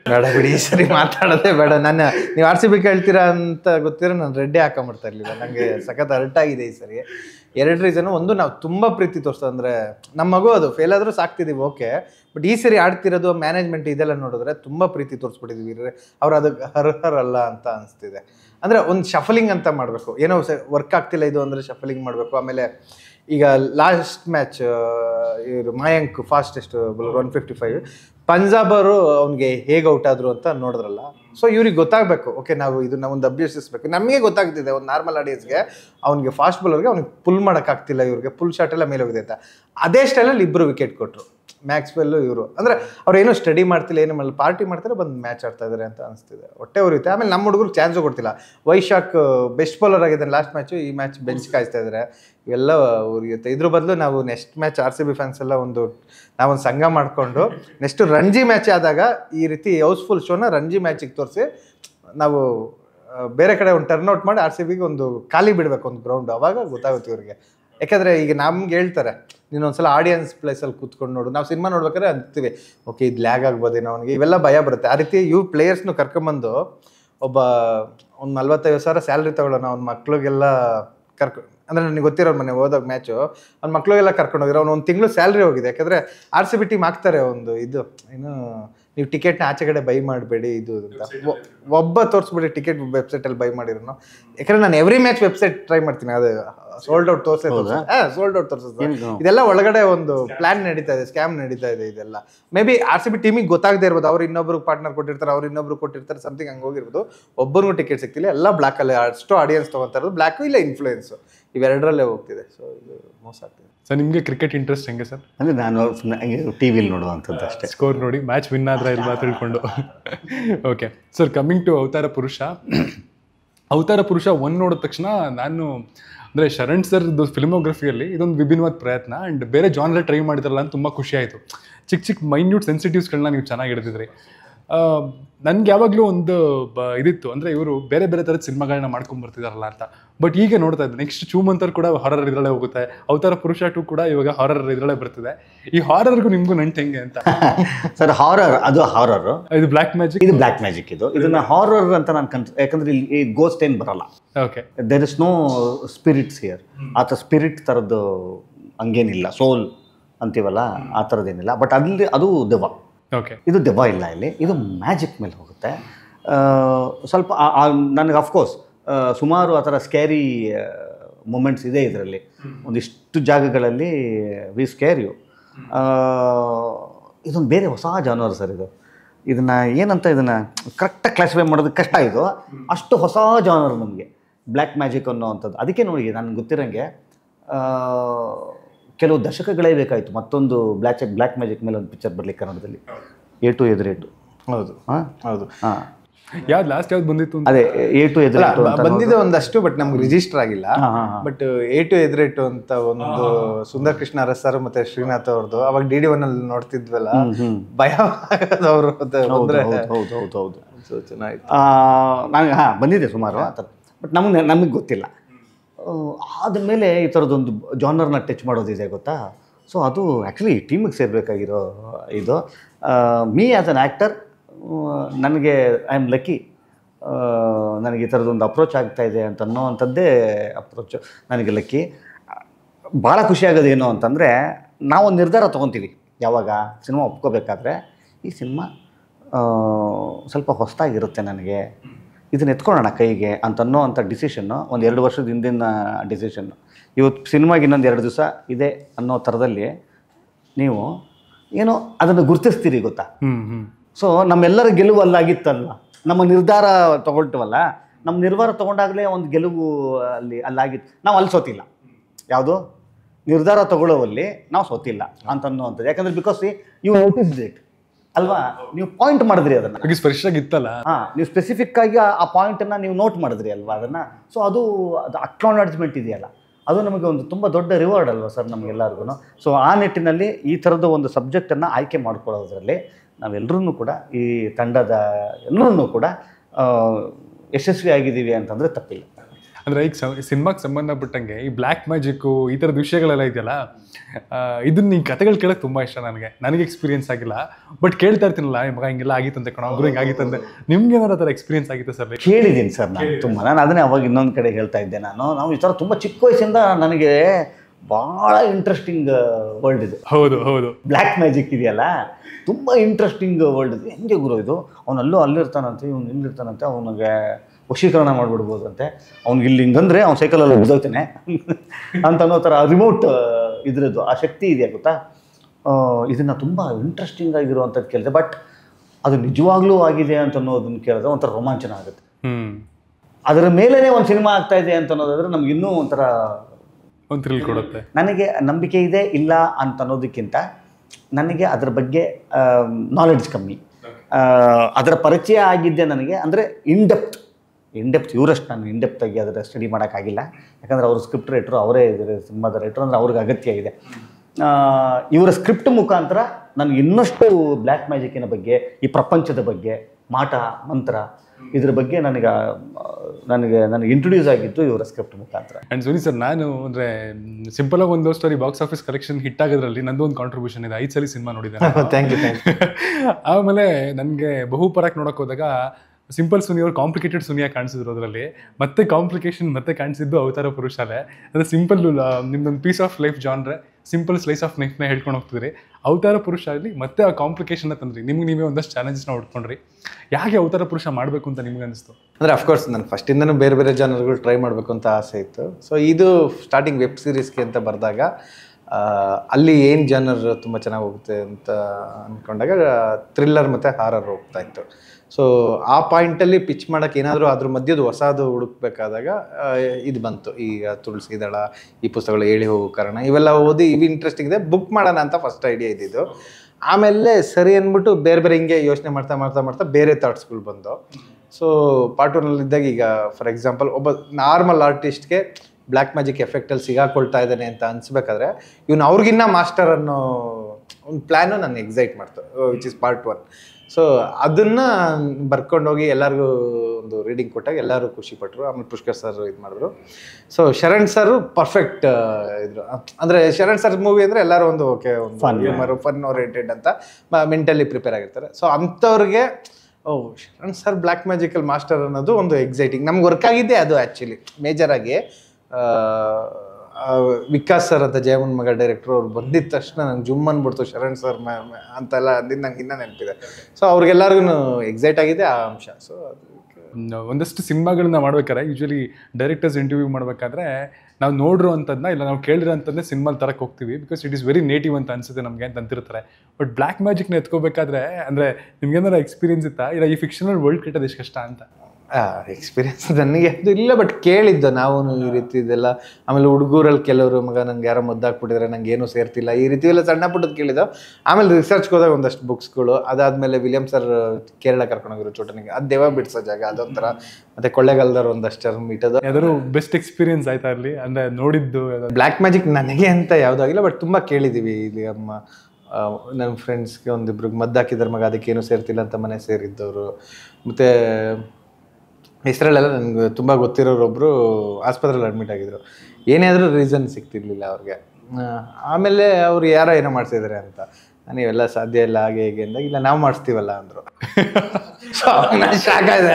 ಬೇಡ ಬಿಡಿ ಈ ಸರಿ ಮಾತಾಡೋದೇ ಬೇಡ ನಾನು ನೀವು ಆರ್ ಸಿ ಬಿ ಕೇಳ್ತೀರಾ ಅಂತ ಗೊತ್ತಿರೋ ನಾನು ರೆಡ್ಡಿ ಹಾಕೊಂಡ್ಬಿಡ್ತಾ ಇರ್ಲಿಲ್ಲ ನಂಗೆ ಸಖತ್ ಹರ್ಟ್ ಆಗಿದೆ ಈ ಸರಿ ಎರಡು ರೀಸನ್ ಒಂದು ನಾವು ತುಂಬಾ ಪ್ರೀತಿ ತೋರಿಸ್ತದೆ ನಮ್ಮ ಮಗು ಅದು ಫೇಲ್ ಆದ್ರೂ ಸಾಕ್ತಿದೀವಿ ಓಕೆ ಬಟ್ ಈ ಸರಿ ಆಡ್ತಿರೋದು ಮ್ಯಾನೇಜ್ಮೆಂಟ್ ಇದೆಲ್ಲ ನೋಡಿದ್ರೆ ತುಂಬ ಪ್ರೀತಿ ತೋರಿಸ್ಬಿಟ್ಟಿದ್ವಿ ಅವ್ರು ಅದಕ್ಕೆ ಅರ್ಹರಲ್ಲ ಅಂತ ಅನಿಸ್ತಿದೆ ಅಂದ್ರೆ ಒಂದು ಶಫಲಿಂಗ್ ಅಂತ ಮಾಡಬೇಕು ಏನೋ ವರ್ಕ್ ಆಗ್ತಿಲ್ಲ ಇದು ಅಂದ್ರೆ ಶಫಲಿಂಗ್ ಮಾಡಬೇಕು ಆಮೇಲೆ ಈಗ ಲಾಸ್ಟ್ ಮ್ಯಾಚ್ ಇವರು Mayank fastest bowler one fifty five Punjab ಅವರು ಅವ್ನಿಗೆ ಹೇಗೆ ಔಟ್ ಆದ್ರು ಅಂತ ನೋಡಿದ್ರಲ್ಲ ಸೊ ಇವ್ರಿಗೆ ಗೊತ್ತಾಗಬೇಕು ಓಕೆ ನಾವು ಇದನ್ನ ಒಂದು ಅಭ್ಯಸಿಸ್ಬೇಕು ನಮಗೆ ಗೊತ್ತಾಗ್ತಿದೆ ಒಂದು ನಾರ್ಮಲ್ ಆಡಿಯನ್ಸ್ಗೆ ಅವ್ನಿಗೆ ಫಾಸ್ಟ್ ಬೌಲರ್ಗೆ ಅವ್ನಿಗೆ ಪುಲ್ ಮಾಡೋಕ್ಕಾಗ್ತಿಲ್ಲ ಇವ್ರಿಗೆ ಪುಲ್ ಶಾರ್ಟ್ ಎಲ್ಲ ಮೇಲೆ ಹೋಗಿದೆ ಅಂತ ಅದೇ ಸ್ಟೈಲಲ್ಲಿ ಇಬ್ಬರು ವಿಕೆಟ್ ಕೊಟ್ಟರು ಮ್ಯಾಕ್ಸ್ವೆಲ್ಲು ಇವರು ಅಂದರೆ ಏನೂ ಸ್ಟಡಿ ಮಾಡ್ತಿಲ್ಲ ಏನು ಮಾಡಲ್ಲ ಪಾರ್ಟಿ ಮಾಡ್ತಾರೆ ಬಂದು ಮ್ಯಾಚ್ ಆಡ್ತಾ ಇದ್ದಾರೆ ಅಂತ ಅನಿಸ್ತಿದೆ ಹೊಟ್ಟೆ ಉರಿಯುತ್ತೆ ಆಮೇಲೆ ನಮ್ಮ ಹುಡುಗರು ಚಾನ್ಸು ಕೊಡ್ತಿಲ್ಲ ವೈಶಾಕ್ ಬೆಸ್ಟ್ ಬೌಲರ್ ಆಗಿದ್ದಾರೆ ಲಾಸ್ಟ್ ಮ್ಯಾಚು ಈ ಮ್ಯಾಚ್ ಬೆಂಚ್ ಕಾಯಿಸ್ತಾ ಇದ್ದಾರೆ ಇವೆಲ್ಲ ಉರಿಯುತ್ತೆ ಇದ್ರ ಬದಲು ನಾವು next match R C B fans ಎಲ್ಲ ಒಂದು ನಾವೊಂದು ಸಂಘ ಮಾಡಿಕೊಂಡು ನೆಕ್ಸ್ಟ್ ರಣಜಿ ಮ್ಯಾಚ್ ಆದಾಗ ಈ ರೀತಿ ಹೌಸ್ಫುಲ್ ಶೋನ ರಣಜಿ ಮ್ಯಾಚಿಗೆ ತೋರಿಸಿ ನಾವು ಬೇರೆ ಕಡೆ ಒಂದು ಟರ್ನ್ ಔಟ್ ಮಾಡಿ ಆರ್ ಸಿ ಬಿಗೆ ಒಂದು ಖಾಲಿ ಬಿಡಬೇಕು ಒಂದು ಗ್ರೌಂಡ್ ಅವಾಗ ಗೊತ್ತಾಗುತ್ತೆ ಇವರಿಗೆ ಯಾಕಂದರೆ ಈಗ ನಮ್ಗೆ ಹೇಳ್ತಾರೆ ನೀನು ಒಂದ್ಸಲ ಆಡಿಯನ್ಸ್ ಪ್ಲೇಸಲ್ಲಿ ಕೂತ್ಕೊಂಡು ನೋಡು ನಾವು ಸಿನಿಮಾ ನೋಡ್ಬೇಕಾದ್ರೆ ಅಂತೀವಿ ಓಕೆ ಇದು ಲ್ಯಾಗ್ ಆಗ್ಬೋದೇನೋ ಅವನಿಗೆ ಇವೆಲ್ಲ ಭಯ ಬರುತ್ತೆ ಆ ರೀತಿ ಇವು ಪ್ಲೇಯರ್ಸ್ನು ಕರ್ಕೊಂಬಂದು ಒಬ್ಬ ಒಂದು ನಲ್ವತ್ತೈದು ಸಾವಿರ ಸ್ಯಾಲ್ರಿ ತಗೊಳ್ಳೋಣ ಅವ್ನ ಮಕ್ಳಿಗೆಲ್ಲ ಕರ್ಕೊ ಅಂದರೆ ನನಗೆ ಗೊತ್ತಿರೋ ಮನೆ ಹೋದಾಗ ಮ್ಯಾಚು ಅವ್ನ ಮಕ್ಳಿಗೆಲ್ಲ ಹೋಗಿದ್ರೆ ಅವ್ನು ಒಂದು ತಿಂಗಳು ಸ್ಯಾಲ್ರಿ ಹೋಗಿದೆ ಯಾಕಂದರೆ ಆರ್ ಸಿ ಬಿ ಟೀಮ್ ಹಾಕ್ತಾರೆ ಒಂದು ಇದು ಏನು ನೀವು ಟಿಕೆಟ್ನ ಆಚೆ ಕಡೆ ಬೈ ಮಾಡಬೇಡಿ ಇದು ಅಂತ ಒಬ್ಬ ತೋರಿಸ್ಬಿಡಿ ಟಿಕೆಟ್ ವೆಬ್ಸೈಟಲ್ಲಿ ಬೈ ಮಾಡಿರೋನು ಯಾಕಂದರೆ ನಾನು ಎವ್ರಿ ಮ್ಯಾಚ್ ವೆಬ್ಸೈಟ್ ಟ್ರೈ ಮಾಡ್ತೀನಿ ಅದು ಸೋಲ್ಡ್ ಔಟ್ ಆ ಸೋಲ್ಡ್ ಔಟ್ ತೋರಿಸುತ್ತೆ ಇದೆಲ್ಲ ಒಳಗಡೆ ಒಂದು ಪ್ಲಾನ್ ನಡೀತಾ ಇದೆ ಸ್ಕ್ಯಾಮ್ ನಡೀತಾ ಇದೆ ಇದೆಲ್ಲ maybe R C B ಟೀಮಿಗೆ ಗೊತ್ತಾಗದೆ ಇರ್ಬೋದು ಅವ್ರು ಇನ್ನೊಬ್ರು ಪಾರ್ಟ್ನರ್ ಕೊಟ್ಟಿರ್ತಾರೆ ಅವ್ರು ಇನ್ನೊಬ್ರು ಕೊಟ್ಟಿರ್ತಾರೆ ಸಮಥಿಂಗ್ ಹಂಗೆ ಹೋಗಿರ್ಬೋದು ಒಬ್ಬರಿಗೂ ಟಿಕೆಟ್ ಸಿಕ್ತಿಲ್ಲ ಎಲ್ಲ ಅಲ್ಲಿ ಅಷ್ಟು ಆಡಿಯನ್ಸ್ ತಗೋತಾ ಇರೋದು ಬ್ಲಾಕ್ ಇಲ್ಲ ಇನ್ಫ್ಲೂಯೆನ್ಸ್ ಇವೆರಡರಲ್ಲೇ ಹೋಗ್ತಿದೆ ಸೊ ಇದು ಮೋಸ ಆಗ್ತಿದೆ ಸರ್ ನಿಮಗೆ ಕ್ರಿಕೆಟ್ ಇಂಟ್ರೆಸ್ಟ್ ಹೆಂಗೆ ಸರ್ ಅಂದ್ರೆ ನಾನು ಟಿ ವಿಲಿ ನೋಡುವಂಥದ್ದು ಅಷ್ಟೇ ಸ್ಕೋರ್ ನೋಡಿ ಮ್ಯಾಚ್ ವಿನ್ ಆದ್ರೆ ಇಲ್ವಾ ತಿಳ್ಕೊಂಡು ಓಕೆ ಸರ್ ಕಮಿಂಗ್ ಟು ಅವತಾರ ಪುರುಷ ಅವತಾರ ಪುರುಷ ಒನ್ ನೋಡಿದ ತಕ್ಷಣ ನಾನು ಅಂದರೆ ಶರಣ್ ಸರ್ ಫಿಲ್ಮೋಗ್ರಫಿಯಲ್ಲಿ ಇದೊಂದು ವಿಭಿನ್ನವಾದ ಪ್ರಯತ್ನ ಆ್ಯಂಡ್ ಬೇರೆ ಜಾನ್ರ ಟ್ರೈ ಮಾಡಿದ್ರಲ್ಲ ಅಂತ ತುಂಬ ಖುಷಿ ಆಯಿತು ಚಿಕ್ಕ ಚಿಕ್ಕ ಮೈನ್ಯೂಟ್ ಸೆನ್ಸಿಟಿವ್ಸ್ಗಳನ್ನ ನೀವು ಚೆನ್ನಾಗಿ ಹಿಡಿದಿದ್ರಿ ನನಗೆ ಯಾವಾಗಲೂ ಒಂದು ಬ ಇದಿತ್ತು ಅಂದರೆ ಇವರು ಬೇರೆ ಬೇರೆ ಥರದ ಸಿನಿಮಾಗಳನ್ನ ಮಾಡ್ಕೊಂಡು ಬರ್ತಿದಾರಲ್ಲ ಅಂತ ಬಟ್ ಈಗ ನೋಡ್ತಾ ಇದ್ದೆ ನೆಕ್ಸ್ಟ್ ಚೂಮಂತರ್ ಕೂಡ ಹಾರರ್ ಇದರಲ್ಲೇ ಹೋಗುತ್ತೆ ಅವತಾರ ಪುರುಷ ಟು ಕೂಡ ಇವಾಗ ಹಾರರ್ ಇದರಲ್ಲೇ ಬರ್ತಿದೆ ಈ ಹಾರರ್ಗೂ ನಿಮಗೂ ನಂಟು ಹೆಂಗೆ ಅಂತ ಸರ್ ಹಾರರ್ ಅದು ಹಾರರ್ ಇದು ಬ್ಲ್ಯಾಕ್ ಮ್ಯಾಜಿಕ್ ಇದು ಬ್ಲ್ಯಾಕ್ ಮ್ಯಾಜಿಕ್ ಇದು ಇದನ್ನ ಹಾರರ್ ಅಂತ ನಾನು ಕನ್ಸ್ ಯಾಕಂದ್ರೆ ಇಲ್ಲಿ ಗೋಸ್ಟ್ ಏನು ಬರಲ್ಲ okay there is no spirits here ಆತ ಸ್ಪಿರಿಟ್ ಥರದ್ದು ಹಂಗೇನಿಲ್ಲ ಸೋಲ್ ಅಂತೀವಲ್ಲ ಆ ಥರದ್ದೇನಿಲ್ಲ ಬಟ್ ಅಲ್ಲಿ ಅದು ದೆವ್ವ ಓಕೆ ಇದು ದೆವ್ವ ಇಲ್ಲ ಇಲ್ಲಿ ಇದು ಮ್ಯಾಜಿಕ್ ಮೇಲೆ ಹೋಗುತ್ತೆ ಸ್ವಲ್ಪ ನನಗೆ ಅಫ್ಕೋರ್ಸ್ ಸುಮಾರು ಆ ಥರ ಸ್ಕ್ಯಾರಿ ಮೂಮೆಂಟ್ಸ್ ಇದೆ ಇದರಲ್ಲಿ ಒಂದಿಷ್ಟು ಜಾಗಗಳಲ್ಲಿ ವಿ ಸ್ಕೇರ್ ಯು ಇದೊಂದು ಬೇರೆ ಹೊಸ ಜಾನುವಾರು ಸರ್ ಇದು ಇದನ್ನು ಏನಂತ ಇದನ್ನು ಕರೆಕ್ಟಾಗಿ ಕ್ಲಾಸಿಫೈ ಮಾಡೋದು ಕಷ್ಟ ಇದು ಅಷ್ಟು ಹೊಸ ಜಾನುವಾರು ನಮಗೆ ಬ್ಲ್ಯಾಕ್ ಮ್ಯಾಜಿಕ್ ಅನ್ನೋ ಅಂಥದ್ದು ಅದಕ್ಕೆ ನೋಡಿ ನನಗೆ ಗೊತ್ತಿರೋಂಗೆ ಕೆಲವು ದಶಕಗಳೇ ಬೇಕಾಯಿತು ಮತ್ತೊಂದು ಬ್ಲ್ಯಾಕ್ ಬ್ಲ್ಯಾಕ್ ಮ್ಯಾಜಿಕ್ ಮೇಲೆ ಒಂದು ಪಿಕ್ಚರ್ ಬರಲಿ ಕನ್ನಡದಲ್ಲಿ ಎ ಟು ಎದುರೇಟು ಹೌದು ಹೌದು ಹಾಂ ಯಾವ್ದು ಲಾಸ್ಟ್ ಯಾವ್ದು ಬಂದಿತ್ತು ಅದೇ ಎ ಟು ಎದುರೇಟು ಬಂದಿದೆ ಒಂದಷ್ಟು ಬಟ್ ನಮ್ಗೆ ರಿಜಿಸ್ಟರ್ ಆಗಿಲ್ಲ ಬಟ್ ಎ ಟು ಎದುರೇಟು ಅಂತ ಒಂದು ಸುಂದರ್ ಕೃಷ್ಣ ಅರಸರ್ ಮತ್ತೆ ಶ್ರೀನಾಥ್ ಅವ್ರದ್ದು ಅವಾಗ ಡಿ ಡಿ ಒನ್ ಅಲ್ಲಿ ನೋಡ್ತಿದ್ವಲ್ಲ ಭಯ ಅವರು ಹೌದು ಹೌದು ಹೌದು ಚೆನ್ನಾಗಿತ್ತು ನಾನು ಬಂದಿದೆ ಸುಮಾರು ಬಟ್ ನಮ್ಗೆ ನಮಗೆ ಗೊತ್ತಿಲ್ಲ ಆದಮೇಲೆ ಈ ಥರದ್ದೊಂದು ಜಾನರ್ನ ಟಚ್ ಮಾಡೋದಿದೆ ಗೊತ್ತಾ ಸೊ ಅದು ಆ್ಯಕ್ಚುಲಿ ಟೀಮಿಗೆ ಸೇರಬೇಕಾಗಿರೋ ಇದು ಮೀ ಆ್ಯಸ್ ಅನ್ ಆ್ಯಕ್ಟರ್ ನನಗೆ ಐ ಆಮ್ ಲಕ್ಕಿ ನನಗೆ ಈ ಥರದ್ದೊಂದು ಅಪ್ರೋಚ್ ಆಗ್ತಾಯಿದೆ ಅಂತ ಅನ್ನೋ ಅಂಥದ್ದೇ ಅಪ್ರೋಚ್ ನನಗೆ ಲಕ್ಕಿ ಭಾಳ ಖುಷಿಯಾಗೋದು ಏನು ಅಂತಂದರೆ ನಾವೊಂದು ನಿರ್ಧಾರ ತೊಗೊತೀವಿ ಯಾವಾಗ ಸಿನಿಮಾ ಒಪ್ಕೋಬೇಕಾದ್ರೆ ಈ ಸಿನಿಮಾ ಸ್ವಲ್ಪ ಹೊಸದಾಗಿರುತ್ತೆ ನನಗೆ ಇದನ್ನ ಎತ್ಕೊಳ್ಳೋಣ ಕೈಗೆ ಅಂತನ್ನೋ ಅಂಥ ಡಿಸಿಷನ್ನು ಒಂದು ಎರಡು ವರ್ಷದ ಹಿಂದಿನ ಡಿಸಿಷನ್ನು ಇವತ್ತು ಸಿನಿಮಾಗೆ ಇನ್ನೊಂದು ಎರಡು ದಿವಸ ಇದೆ ಅನ್ನೋ ಥರದಲ್ಲಿ ನೀವು ಏನೋ ಅದನ್ನು ಗುರುತಿಸ್ತೀರಿ ಗೊತ್ತಾ ಸೊ ನಮ್ಮೆಲ್ಲರ ಗೆಲುವು ಅಲ್ಲಾಗಿತ್ತಲ್ಲ ನಮ್ಮ ನಿರ್ಧಾರ ತೊಗೊಳ್ತೀವಲ್ಲ ನಮ್ಮ ನಿರ್ಧಾರ ತೊಗೊಂಡಾಗಲೇ ಒಂದು ಗೆಲುವು ಅಲ್ಲಿ ಅಲ್ಲಾಗಿತ್ತು ನಾವು ಅಲ್ಲಿ ಸೋತಿಲ್ಲ ಯಾವುದು ನಿರ್ಧಾರ ತಗೊಳ್ಳೋವಲ್ಲಿ ನಾವು ಸೋತಿಲ್ಲ ಅಂತ ಅಂತನ್ನುವಂಥದ್ದು ಯಾಕಂದರೆ ಬಿಕಾಸ್ ಯು ನೋಟಿಸ್ ಇಟ್ ಅಲ್ವಾ ನೀವು ಪಾಯಿಂಟ್ ಮಾಡಿದ್ರಿ ಅದನ್ನ ಸ್ಪರ್ಶ ಇತ್ತಲ್ಲ ನೀವು ಸ್ಪೆಸಿಫಿಕ್ ಆಗಿ ಆ ಪಾಯಿಂಟ್ ಅನ್ನ ನೀವು ನೋಟ್ ಮಾಡಿದ್ರಿ ಅಲ್ವಾ ಅದನ್ನ ಸೊ ಅದು ಅದು ಅಕ್ನಾಲಜ್ಮೆಂಟ್ ಇದೆಯಲ್ಲ ಅದು ನಮಗೆ ಒಂದು ತುಂಬ ದೊಡ್ಡ ರಿವಾರ್ಡ್ ಅಲ್ವಾ ಸರ್ ನಮಗೆಲ್ಲರಿಗೂ ಸೊ ಆ ನಿಟ್ಟಿನಲ್ಲಿ ಈ ಥರದ ಒಂದು ಸಬ್ಜೆಕ್ಟನ್ನು ಆಯ್ಕೆ ಮಾಡ್ಕೊಳ್ಳೋದ್ರಲ್ಲಿ ನಾವೆಲ್ಲರೂ ಕೂಡ ಈ ತಂಡದ ಎಲ್ಲರೂ ಕೂಡ ಯಶಸ್ವಿ ಆಗಿದ್ದೀವಿ ಅಂತಂದರೆ ತಪ್ಪಿಲ್ಲ ಅಂದರೆ ಈಗ ಸಿನಿಮಾಗೆ ಸಂಬಂಧಪಟ್ಟಂಗೆ ಈ ಬ್ಲ್ಯಾಕ್ ಮ್ಯಾಜಿಕ್ಕು ಈ ಥರದ ವಿಷಯಗಳೆಲ್ಲ ಇದೆಯಲ್ಲ ಇದನ್ನ ಈ ಕತೆಗಳು ಕೇಳೋಕೆ ತುಂಬ ಇಷ್ಟ ನನಗೆ ನನಗೆ ಎಕ್ಸ್ಪೀರಿಯನ್ಸ್ ಆಗಿಲ್ಲ ಬಟ್ ಕೇಳ್ತಾ ಇರ್ತೀನಲ್ಲ ಈ ಮಗ ಹಿಂಗೆಲ್ಲ ಆಗಿತ್ತಂತೆ ಕಣ ಒಬ್ರು ಹಿಂಗೆ ನಿಮಗೆ ನಿಮ್ಗೆ ಏನಾರ ಥರ ಎಕ್ಸ್ಪೀರಿಯನ್ಸ್ ಆಗಿತ್ತು ಸರ್ ಕೇಳಿದ್ದೀನಿ ಸರ್ ನಾನು ತುಂಬ ನಾನು ಅದನ್ನೇ ಅವಾಗ ಇನ್ನೊಂದು ಕಡೆ ಹೇಳ್ತಾ ಇದ್ದೆ ನಾನು ನಾವು ಈ ಥರ ತುಂಬ ಚಿಕ್ಕ ವಯಸ್ಸಿಂದ ನನಗೆ ಭಾಳ ಇಂಟ್ರೆಸ್ಟಿಂಗ್ ವರ್ಲ್ಡ್ ಇದು ಹೌದು ಹೌದು ಬ್ಲ್ಯಾಕ್ ಮ್ಯಾಜಿಕ್ ಇದೆಯಲ್ಲ ತುಂಬ ಇಂಟ್ರೆಸ್ಟಿಂಗ್ ವರ್ಲ್ಡ್ ಇದು ಹೆಂಗೆ ಗುರು ಇದು ಅವನಲ್ಲೂ ಅಲ್ಲಿರ್ತಾನಂತೆ ಇವ್ನು ಇಲ್ಲಿರ್ತಾನಂತೆ ಅವನಿಗೆ ವಶೀಕರಣ ಮಾಡಿಬಿಡ್ಬೋದು ಅಂತೆ ಅವ್ನಿಗೆ ಇಲ್ಲಿ ಹಿಂಗಂದ್ರೆ ಅವ್ನು ಸೈಕಲಲ್ಲಿ ಅಲ್ಲಿ ಅಂತ ಅನ್ನೋ ಥರ ರಿಮೋಟ್ ಇದ್ರದ್ದು ಆ ಶಕ್ತಿ ಇದೆಯಾ ಗೊತ್ತಾ ಇದನ್ನು ತುಂಬ ಇಂಟ್ರೆಸ್ಟಿಂಗ್ ಆಗಿರುವಂಥದ್ದು ಕೇಳಿದೆ ಬಟ್ ಅದು ನಿಜವಾಗ್ಲೂ ಆಗಿದೆ ಅಂತ ಅನ್ನೋದನ್ನು ಕೇಳಿದ್ರೆ ಒಂಥರ ರೋಮಾಂಚನ ಆಗುತ್ತೆ ಅದರ ಮೇಲೇ ಒಂದು ಸಿನಿಮಾ ಆಗ್ತಾ ಇದೆ ಅಂತ ಅನ್ನೋದಾದ್ರೆ ನಮ್ಗೆ ಇನ್ನೂ ಒಂಥರ ಕೊಡುತ್ತೆ ನನಗೆ ನಂಬಿಕೆ ಇದೆ ಇಲ್ಲ ಅಂತ ಅನ್ನೋದಕ್ಕಿಂತ ನನಗೆ ಅದರ ಬಗ್ಗೆ ನಾಲೆಡ್ಜ್ ಕಮ್ಮಿ ಅದರ ಪರಿಚಯ ಆಗಿದ್ದೆ ನನಗೆ ಅಂದರೆ ಇನ್ ಇನ್ಡೆಪ್ತ್ ಇವರಷ್ಟು ನಾನು ಇನ್ಡೆಪ್ತ್ ಆಗಿ ಅದರ ಸ್ಟಡಿ ಮಾಡೋಕ್ಕಾಗಿಲ್ಲ ಯಾಕಂದರೆ ಅವರು ಸ್ಕ್ರಿಪ್ಟ್ ರೈಟ್ರು ಅವರೇ ಇದರ ಸಿನಿಮಾದ ರೈಟ್ರು ಅಂದರೆ ಅವ್ರಿಗೆ ಅಗತ್ಯ ಇದೆ ಇವರ ಸ್ಕ್ರಿಪ್ಟ್ ಮುಖಾಂತರ ನನಗೆ ಇನ್ನಷ್ಟು ಬ್ಲ್ಯಾಕ್ ಮ್ಯಾಜಿಕ್ಕಿನ ಬಗ್ಗೆ ಈ ಪ್ರಪಂಚದ ಬಗ್ಗೆ ಮಾಟ ಮಂತ್ರ ಇದ್ರ ಬಗ್ಗೆ ನನಗೆ ನನಗೆ ನನಗೆ ಇಂಟ್ರೊಡ್ಯೂಸ್ ಆಗಿತ್ತು ಇವರ ಸ್ಕ್ರಿಪ್ಟ್ ಮುಖಾಂತರ ಆ್ಯಂಡ್ ಸುನಿ ಸರ್ ನಾನು ಅಂದರೆ ಸಿಂಪಲಾಗಿ ಒಂದು story box office collection hit ಆಗೋದ್ರಲ್ಲಿ ನಂದು ಒಂದು ಕಾಂಟ್ರಿಬ್ಯೂಷನ್ ಇದೆ ಐದು ಸಲ ಸಿನಿಮಾ ಯು ಆಮೇಲೆ ನನಗೆ ಬಹುಪರಕ್ಕೆ ನೋಡೋಕೆ ಹೋದಾಗ ಸಿಂಪಲ್ ಸುನಿ ಅವ್ರು ಕಾಂಪ್ಲಿಕೇಟೆಡ್ ಸುನಿಯಾ ಅದರಲ್ಲಿ ಮತ್ತೆ ಕಾಂಪ್ಲಿಕೇಶನ್ ಮತ್ತೆ ಕಾಣಿಸಿದ್ದು ಅವತಾರ ಪುರುಷಾಲೆ ಅಂದರೆ ಸಿಂಪಲ್ ನಿಮ್ದೊಂದು piece of life genre simple slice of ನೆಕ್ನ ಹೇಳ್ಕೊಂಡು ಹೋಗ್ತಿದ್ರಿ ಅವತಾರ ಪುರುಷ ಆಗಲಿ ಮತ್ತೆ ಆ ಕಾಂಪ್ಲಿಕೇಶನ್ ತಂದ್ರಿ ನಿಮ್ಗೆ ನೀವೇ ಒಂದಷ್ಟು ಚಾಲೆಂಜಸ್ನ ಹುಡ್ಕೊಂಡ್ರಿ ಯಾಕೆ ಅವತಾರ ಪುರುಷ ಮಾಡಬೇಕು ಅಂತ ನಿಮ್ಗೆ ಅನಿಸ್ತು ಅಂದರೆ ಅಫ್ಕೋರ್ಸ್ ನಾನು ಫಸ್ಟಿಂದನೂ ಬೇರೆ ಬೇರೆ ಜನರುಗಳು ಟ್ರೈ ಮಾಡಬೇಕು ಅಂತ ಆಸೆ ಇತ್ತು ಸೊ ಇದು ಸ್ಟಾರ್ಟಿಂಗ್ ವೆಬ್ ಸೀರೀಸ್ಗೆ ಅಂತ ಬರೆದಾಗ ಅಲ್ಲಿ ಏನು ಜಾನರ್ ತುಂಬ ಚೆನ್ನಾಗಿ ಹೋಗುತ್ತೆ ಅಂತ ಅಂದ್ಕೊಂಡಾಗ ಥ್ರಿಲ್ಲರ್ ಮತ್ತು ಹಾರರ್ ಹೋಗ್ತಾ ಇತ್ತು ಸೊ ಆ ಪಾಯಿಂಟಲ್ಲಿ ಪಿಚ್ ಮಾಡೋಕ್ಕೆ ಏನಾದರೂ ಅದ್ರ ಮಧ್ಯದ ಹೊಸದು ಹುಡುಕ್ಬೇಕಾದಾಗ ಇದು ಬಂತು ಈಗ ತುಳಸಿ ದಳ ಈ ಪುಸ್ತಕಗಳು ಹೇಳಿ ಹೋಗೋ ಕಾರಣ ಇವೆಲ್ಲ ಓದಿ ಇವು ಇಂಟ್ರೆಸ್ಟಿಂಗ್ ಇದೆ ಬುಕ್ ಮಾಡೋಣ ಅಂತ ಫಸ್ಟ್ ಐಡಿಯಾ ಇದ್ದಿದ್ದು ಆಮೇಲೆ ಸರಿ ಅಂದ್ಬಿಟ್ಟು ಬೇರೆ ಬೇರೆ ಹಿಂಗೆ ಯೋಚನೆ ಮಾಡ್ತಾ ಮಾಡ್ತಾ ಮಾಡ್ತಾ ಬೇರೆ ಥಾಟ್ಸ್ಗಳು ಬಂದು ಸೊ ಪಾರ್ಟ್ ಒನ್ನಲ್ಲಿದ್ದಾಗ ಈಗ ಫಾರ್ ಎಕ್ಸಾಂಪಲ್ ಒಬ್ಬ ನಾರ್ಮಲ್ ಆರ್ಟಿಸ್ಟ್ಗೆ ಬ್ಲ್ಯಾಕ್ ಮ್ಯಾಜಿಕ್ ಎಫೆಕ್ಟಲ್ಲಿ ಸಿಗಾಕೊಳ್ತಾ ಇದ್ದಾನೆ ಅಂತ ಅನ್ಸ್ಬೇಕಾದ್ರೆ ಇವನು ಅವ್ರಿಗಿನ್ನ ಮಾಸ್ಟರ್ ಅನ್ನೋ ಒಂದು ಪ್ಲ್ಯಾನು ನಾನು ಎಕ್ಸೈಟ್ ಮಾಡ್ತೇವೆ which is part one so ಅದನ್ನು ಬರ್ಕೊಂಡೋಗಿ ಎಲ್ಲರಿಗೂ ಒಂದು ರೀಡಿಂಗ್ ಕೊಟ್ಟಾಗ ಎಲ್ಲರೂ ಖುಷಿ ಪಟ್ಟರು ಆಮೇಲೆ ಪುಷ್ಕರ್ ಸರ್ ಇದು ಮಾಡಿದ್ರು ಸೊ ಶರಣ್ ಸರ್ ಪರ್ಫೆಕ್ಟ್ ಇದ್ರು ಅಂದರೆ ಶರಣ್ ಸರ್ ಮೂವಿ ಅಂದರೆ ಎಲ್ಲರೂ ಒಂದು ಓಕೆ ಒಂದು ಹ್ಯೂಮರ್ ಫನ್ ಓರಿಯೆಂಟೆಡ್ ಅಂತ ಮೆಂಟಲಿ ಪ್ರಿಪೇರ್ ಆಗಿರ್ತಾರೆ ಸೊ ಅಂಥವ್ರಿಗೆ ಓ Sharan sir black magical master ಅನ್ನೋದು ಒಂದು ಎಕ್ಸೈಟಿಂಗ್ ನಮ್ಗೆ ವರ್ಕ್ ಆಗಿದ್ದೆ ಅದು ಆ್ಯಕ್ಚುಲಿ ಮೇಜರಾಗಿ ವಿಕಾಸ್ ಸರ್ ಅಂತ ಜಯಮನ್ ಮಗ ಡೈರೆಕ್ಟ್ರು ಅವ್ರು ಬಂದಿದ್ದ ತಕ್ಷಣ ನಂಗೆ ಜುಮ್ ಅನ್ಬಿಡ್ತು ಶರಣ್ ಸರ್ ಅಂತೆಲ್ಲ ಅಂದಿದ್ದು ನಂಗೆ ಇನ್ನೂ ನೆನಪಿದೆ ಸೊ ಅವ್ರಿಗೆಲ್ಲರಿಗೂ ಎಕ್ಸೈಟ್ ಆಗಿದೆ ಆ ಅಂಶ ಸೊ ಒಂದಷ್ಟು ಸಿನಿಮಾಗಳನ್ನ ಮಾಡ್ಬೇಕಾದ್ರೆ ಯೂಶ್ವಲಿ ಡೈರೆಕ್ಟರ್ಸ್ ಇಂಟರ್ವ್ಯೂ ಮಾಡಬೇಕಾದ್ರೆ ನಾವು ನೋಡಿರೋ ಅಂಥದ್ದನ್ನ ಇಲ್ಲ ನಾವು ಕೇಳಿರೋ ಅಂಥದ್ದನ್ನೇ ಸಿನಿಮಾಲ್ ತರಕ್ಕೆ ಹೋಗ್ತೀವಿ because it is very native ಅಂತ ಅನ್ಸುತ್ತೆ ನಮಗೆ ಅಂತ ಅಂತಿರ್ತಾರೆ ಬಟ್ ಬ್ಲ್ಯಾಕ್ ಮ್ಯಾಜಿಕ್ನ ಎತ್ಕೋಬೇಕಾದ್ರೆ ಅಂದರೆ ನಿಮ್ಗೇನಾರ ಎಕ್ಸ್ಪೀರಿಯನ್ಸ್ ಇತ್ತಾ ಇಲ್ಲ ಈ ಫಿಕ್ಷನಲ್ ವರ್ಲ್ಡ್ ಕಟ್ಟೋದು ಎಷ್ಟು ಕಷ್ಟ ಅಂತ ಎಕ್ಸ್ಪೀರಿಯನ್ಸ್ ನನಗೆ ಅದು ಇಲ್ಲ ಬಟ್ ಕೇಳಿದ್ದು ನಾವು ಈ ರೀತಿ ಇದೆಲ್ಲ ಆಮೇಲೆ ಹುಡುಗರಲ್ಲಿ ಕೆಲವರು ಮಗ ನಂಗೆ ಯಾರೋ ಮದ್ದಾಕ್ಬಿಟ್ಟಿದ್ರೆ ನಂಗೆ ಏನೂ ಸೇರ್ತಿಲ್ಲ ಈ ರೀತಿ ಎಲ್ಲ ಸಣ್ಣ ಪುಟ್ಟದ್ದು ಕೇಳಿದ್ದು ಆಮೇಲೆ ರಿಸರ್ಚ್ಗೆ ಹೋದಾಗ ಒಂದಷ್ಟು ಬುಕ್ಸ್ಗಳು ಅದಾದಮೇಲೆ ವಿಲಿಯಮ್ ಸರ್ ಕೇರಳ ಕರ್ಕೊಂಡೋಗಿರೋ ಚೋಟನಿಗೆ ಅದು ದೇವ ಬಿಡಿಸೋ ಜಾಗ ಅದೊಂಥರ ಮತ್ತೆ ಕೊಳ್ಳೆಗಾಲದವ್ರು ಒಂದಷ್ಟು ಮೀಟದ ಯಾವ್ದಾದ್ರು ಬೆಸ್ಟ್ ಎಕ್ಸ್ಪೀರಿಯನ್ಸ್ ಆಯ್ತಾ ಅಲ್ಲಿ ಅಂದರೆ ನೋಡಿದ್ದು ಬ್ಲ್ಯಾಕ್ ಮ್ಯಾಜಿಕ್ ನನಗೆ ಅಂತ ಯಾವುದಾಗಿಲ್ಲ ಬಟ್ ತುಂಬ ಕೇಳಿದ್ದೀವಿ ಇಲ್ಲಿ ಅಮ್ಮ ನನ್ನ ಫ್ರೆಂಡ್ಸ್ಗೆ ಒಂದಿಬ್ರಿಗೆ ಮದ್ದಾಕಿದ್ರೆ ಮಗ ಅದಕ್ಕೇನು ಸೇರ್ತಿಲ್ಲ ಅಂತ ಮನೆ ಸೇರಿದ್ದವರು ಮತ್ತು ಹೆಸ್ರಲ್ಲೆಲ್ಲ ನನಗೆ ತುಂಬ ಗೊತ್ತಿರೋರೊಬ್ಬರು ಆಸ್ಪತ್ರೆಯಲ್ಲಿ ಅಡ್ಮಿಟ್ ಆಗಿದ್ರು ಆದ್ರೂ ರೀಸನ್ ಸಿಗ್ತಿರ್ಲಿಲ್ಲ ಅವ್ರಿಗೆ ಆಮೇಲೆ ಅವ್ರು ಯಾರೋ ಏನೋ ಮಾಡ್ಸಿದಾರೆ ಅಂತ ನಾನು ಇವೆಲ್ಲ ಸಾಧ್ಯ ಇಲ್ಲ ಹಾಗೆ ಹೀಗೆ ಅಂದಾಗ ಇಲ್ಲ ನಾವು ಮಾಡಿಸ್ತೀವಲ್ಲ ಅಂದರು ಶಾಕ್ ಇದೆ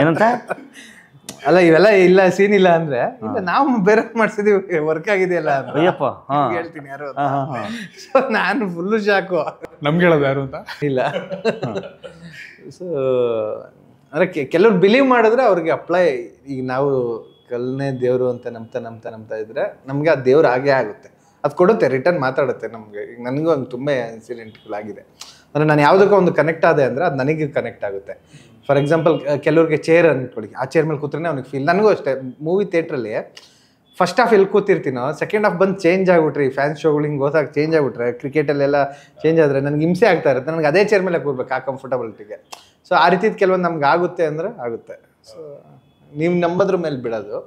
ಏನಂತ ಅಲ್ಲ ಇವೆಲ್ಲ ಇಲ್ಲ ಸೀನ್ ಇಲ್ಲ ಅಂದ್ರೆ ಇಲ್ಲ ನಾವು ಬೇರೆ ಮಾಡಿಸಿದೀವಿ ವರ್ಕ್ ಆಗಿದೆಯಲ್ಲ ಅಯ್ಯಪ್ಪ ಹೇಳ್ತೀನಿ ಯಾರು ಸೊ ನಾನು ಫುಲ್ಲು ಶಾಕು ನಮ್ಗೆ ಹೇಳೋದು ಯಾರು ಅಂತ ಇಲ್ಲ ಸೊ ಅಂದರೆ ಕೆಲವ್ರು ಬಿಲೀವ್ ಮಾಡಿದ್ರೆ ಅವ್ರಿಗೆ ಅಪ್ಲೈ ಈಗ ನಾವು ಕಲ್ನೇ ದೇವರು ಅಂತ ನಂಬ್ತಾ ನಂಬ್ತಾ ನಂಬ್ತಾ ಇದ್ರೆ ನಮಗೆ ಆ ದೇವ್ರು ಹಾಗೆ ಆಗುತ್ತೆ ಅದು ಕೊಡುತ್ತೆ ರಿಟರ್ನ್ ಮಾತಾಡುತ್ತೆ ನಮಗೆ ಈಗ ನನಗೂ ಒಂದು ತುಂಬ ಇನ್ಸಿಡೆಂಟ್ಗಳಾಗಿದೆ ಅಂದರೆ ನಾನು ಯಾವುದಕ್ಕೂ ಒಂದು ಕನೆಕ್ಟ್ ಆದೆ ಅಂದರೆ ಅದು ನನಗೆ ಕನೆಕ್ಟ್ ಆಗುತ್ತೆ ಫಾರ್ ಎಕ್ಸಾಂಪಲ್ ಕೆಲವ್ರಿಗೆ ಚೇರ್ ಅಂದ್ಕೊಳ್ಳಿ ಆ ಚೇರ್ ಮೇಲೆ ಕೂತ್ರೆ ಅವ್ನಿಗೆ ಫೀಲ್ ನನಗೂ ಅಷ್ಟೇ ಮೂವಿ ಥಿಯೇಟ್ರಲ್ಲಿ ಫಸ್ಟ್ ಹಾಫ್ ಎಲ್ಲಿ ಕೂತಿರ್ತೀನೋ ಸೆಕೆಂಡ್ ಹಾಫ್ ಬಂದು ಚೇಂಜ್ ಆಗಿಬಿಟ್ರಿ ಫ್ಯಾನ್ಸ್ ಶೋಗಳು ಹಿಂಗೆ ಹೋದಾಗ ಚೇಂಜ್ ಆಗಿಬಿಟ್ರೆ ಕ್ರಿಕೆಟಲ್ಲೆಲ್ಲ ಚೇಂಜ್ ಆದರೆ ನನಗೆ ಹಿಂಸೆ ಆಗ್ತಾ ಇರುತ್ತೆ ನನಗೆ ಅದೇ ಚೇರ್ ಮೇಲೆ ಕೂರ್ಬೇಕು ಆ ಕಂಫರ್ಟಬಲ್ಟಿಗೆ ಸೊ ಆ ರೀತಿ ಕೆಲವೊಂದು ನಮ್ಗೆ ಆಗುತ್ತೆ ಅಂದರೆ ಆಗುತ್ತೆ ಸೊ ನೀವು ನಂಬದ್ರ ಮೇಲೆ ಬಿಡೋದು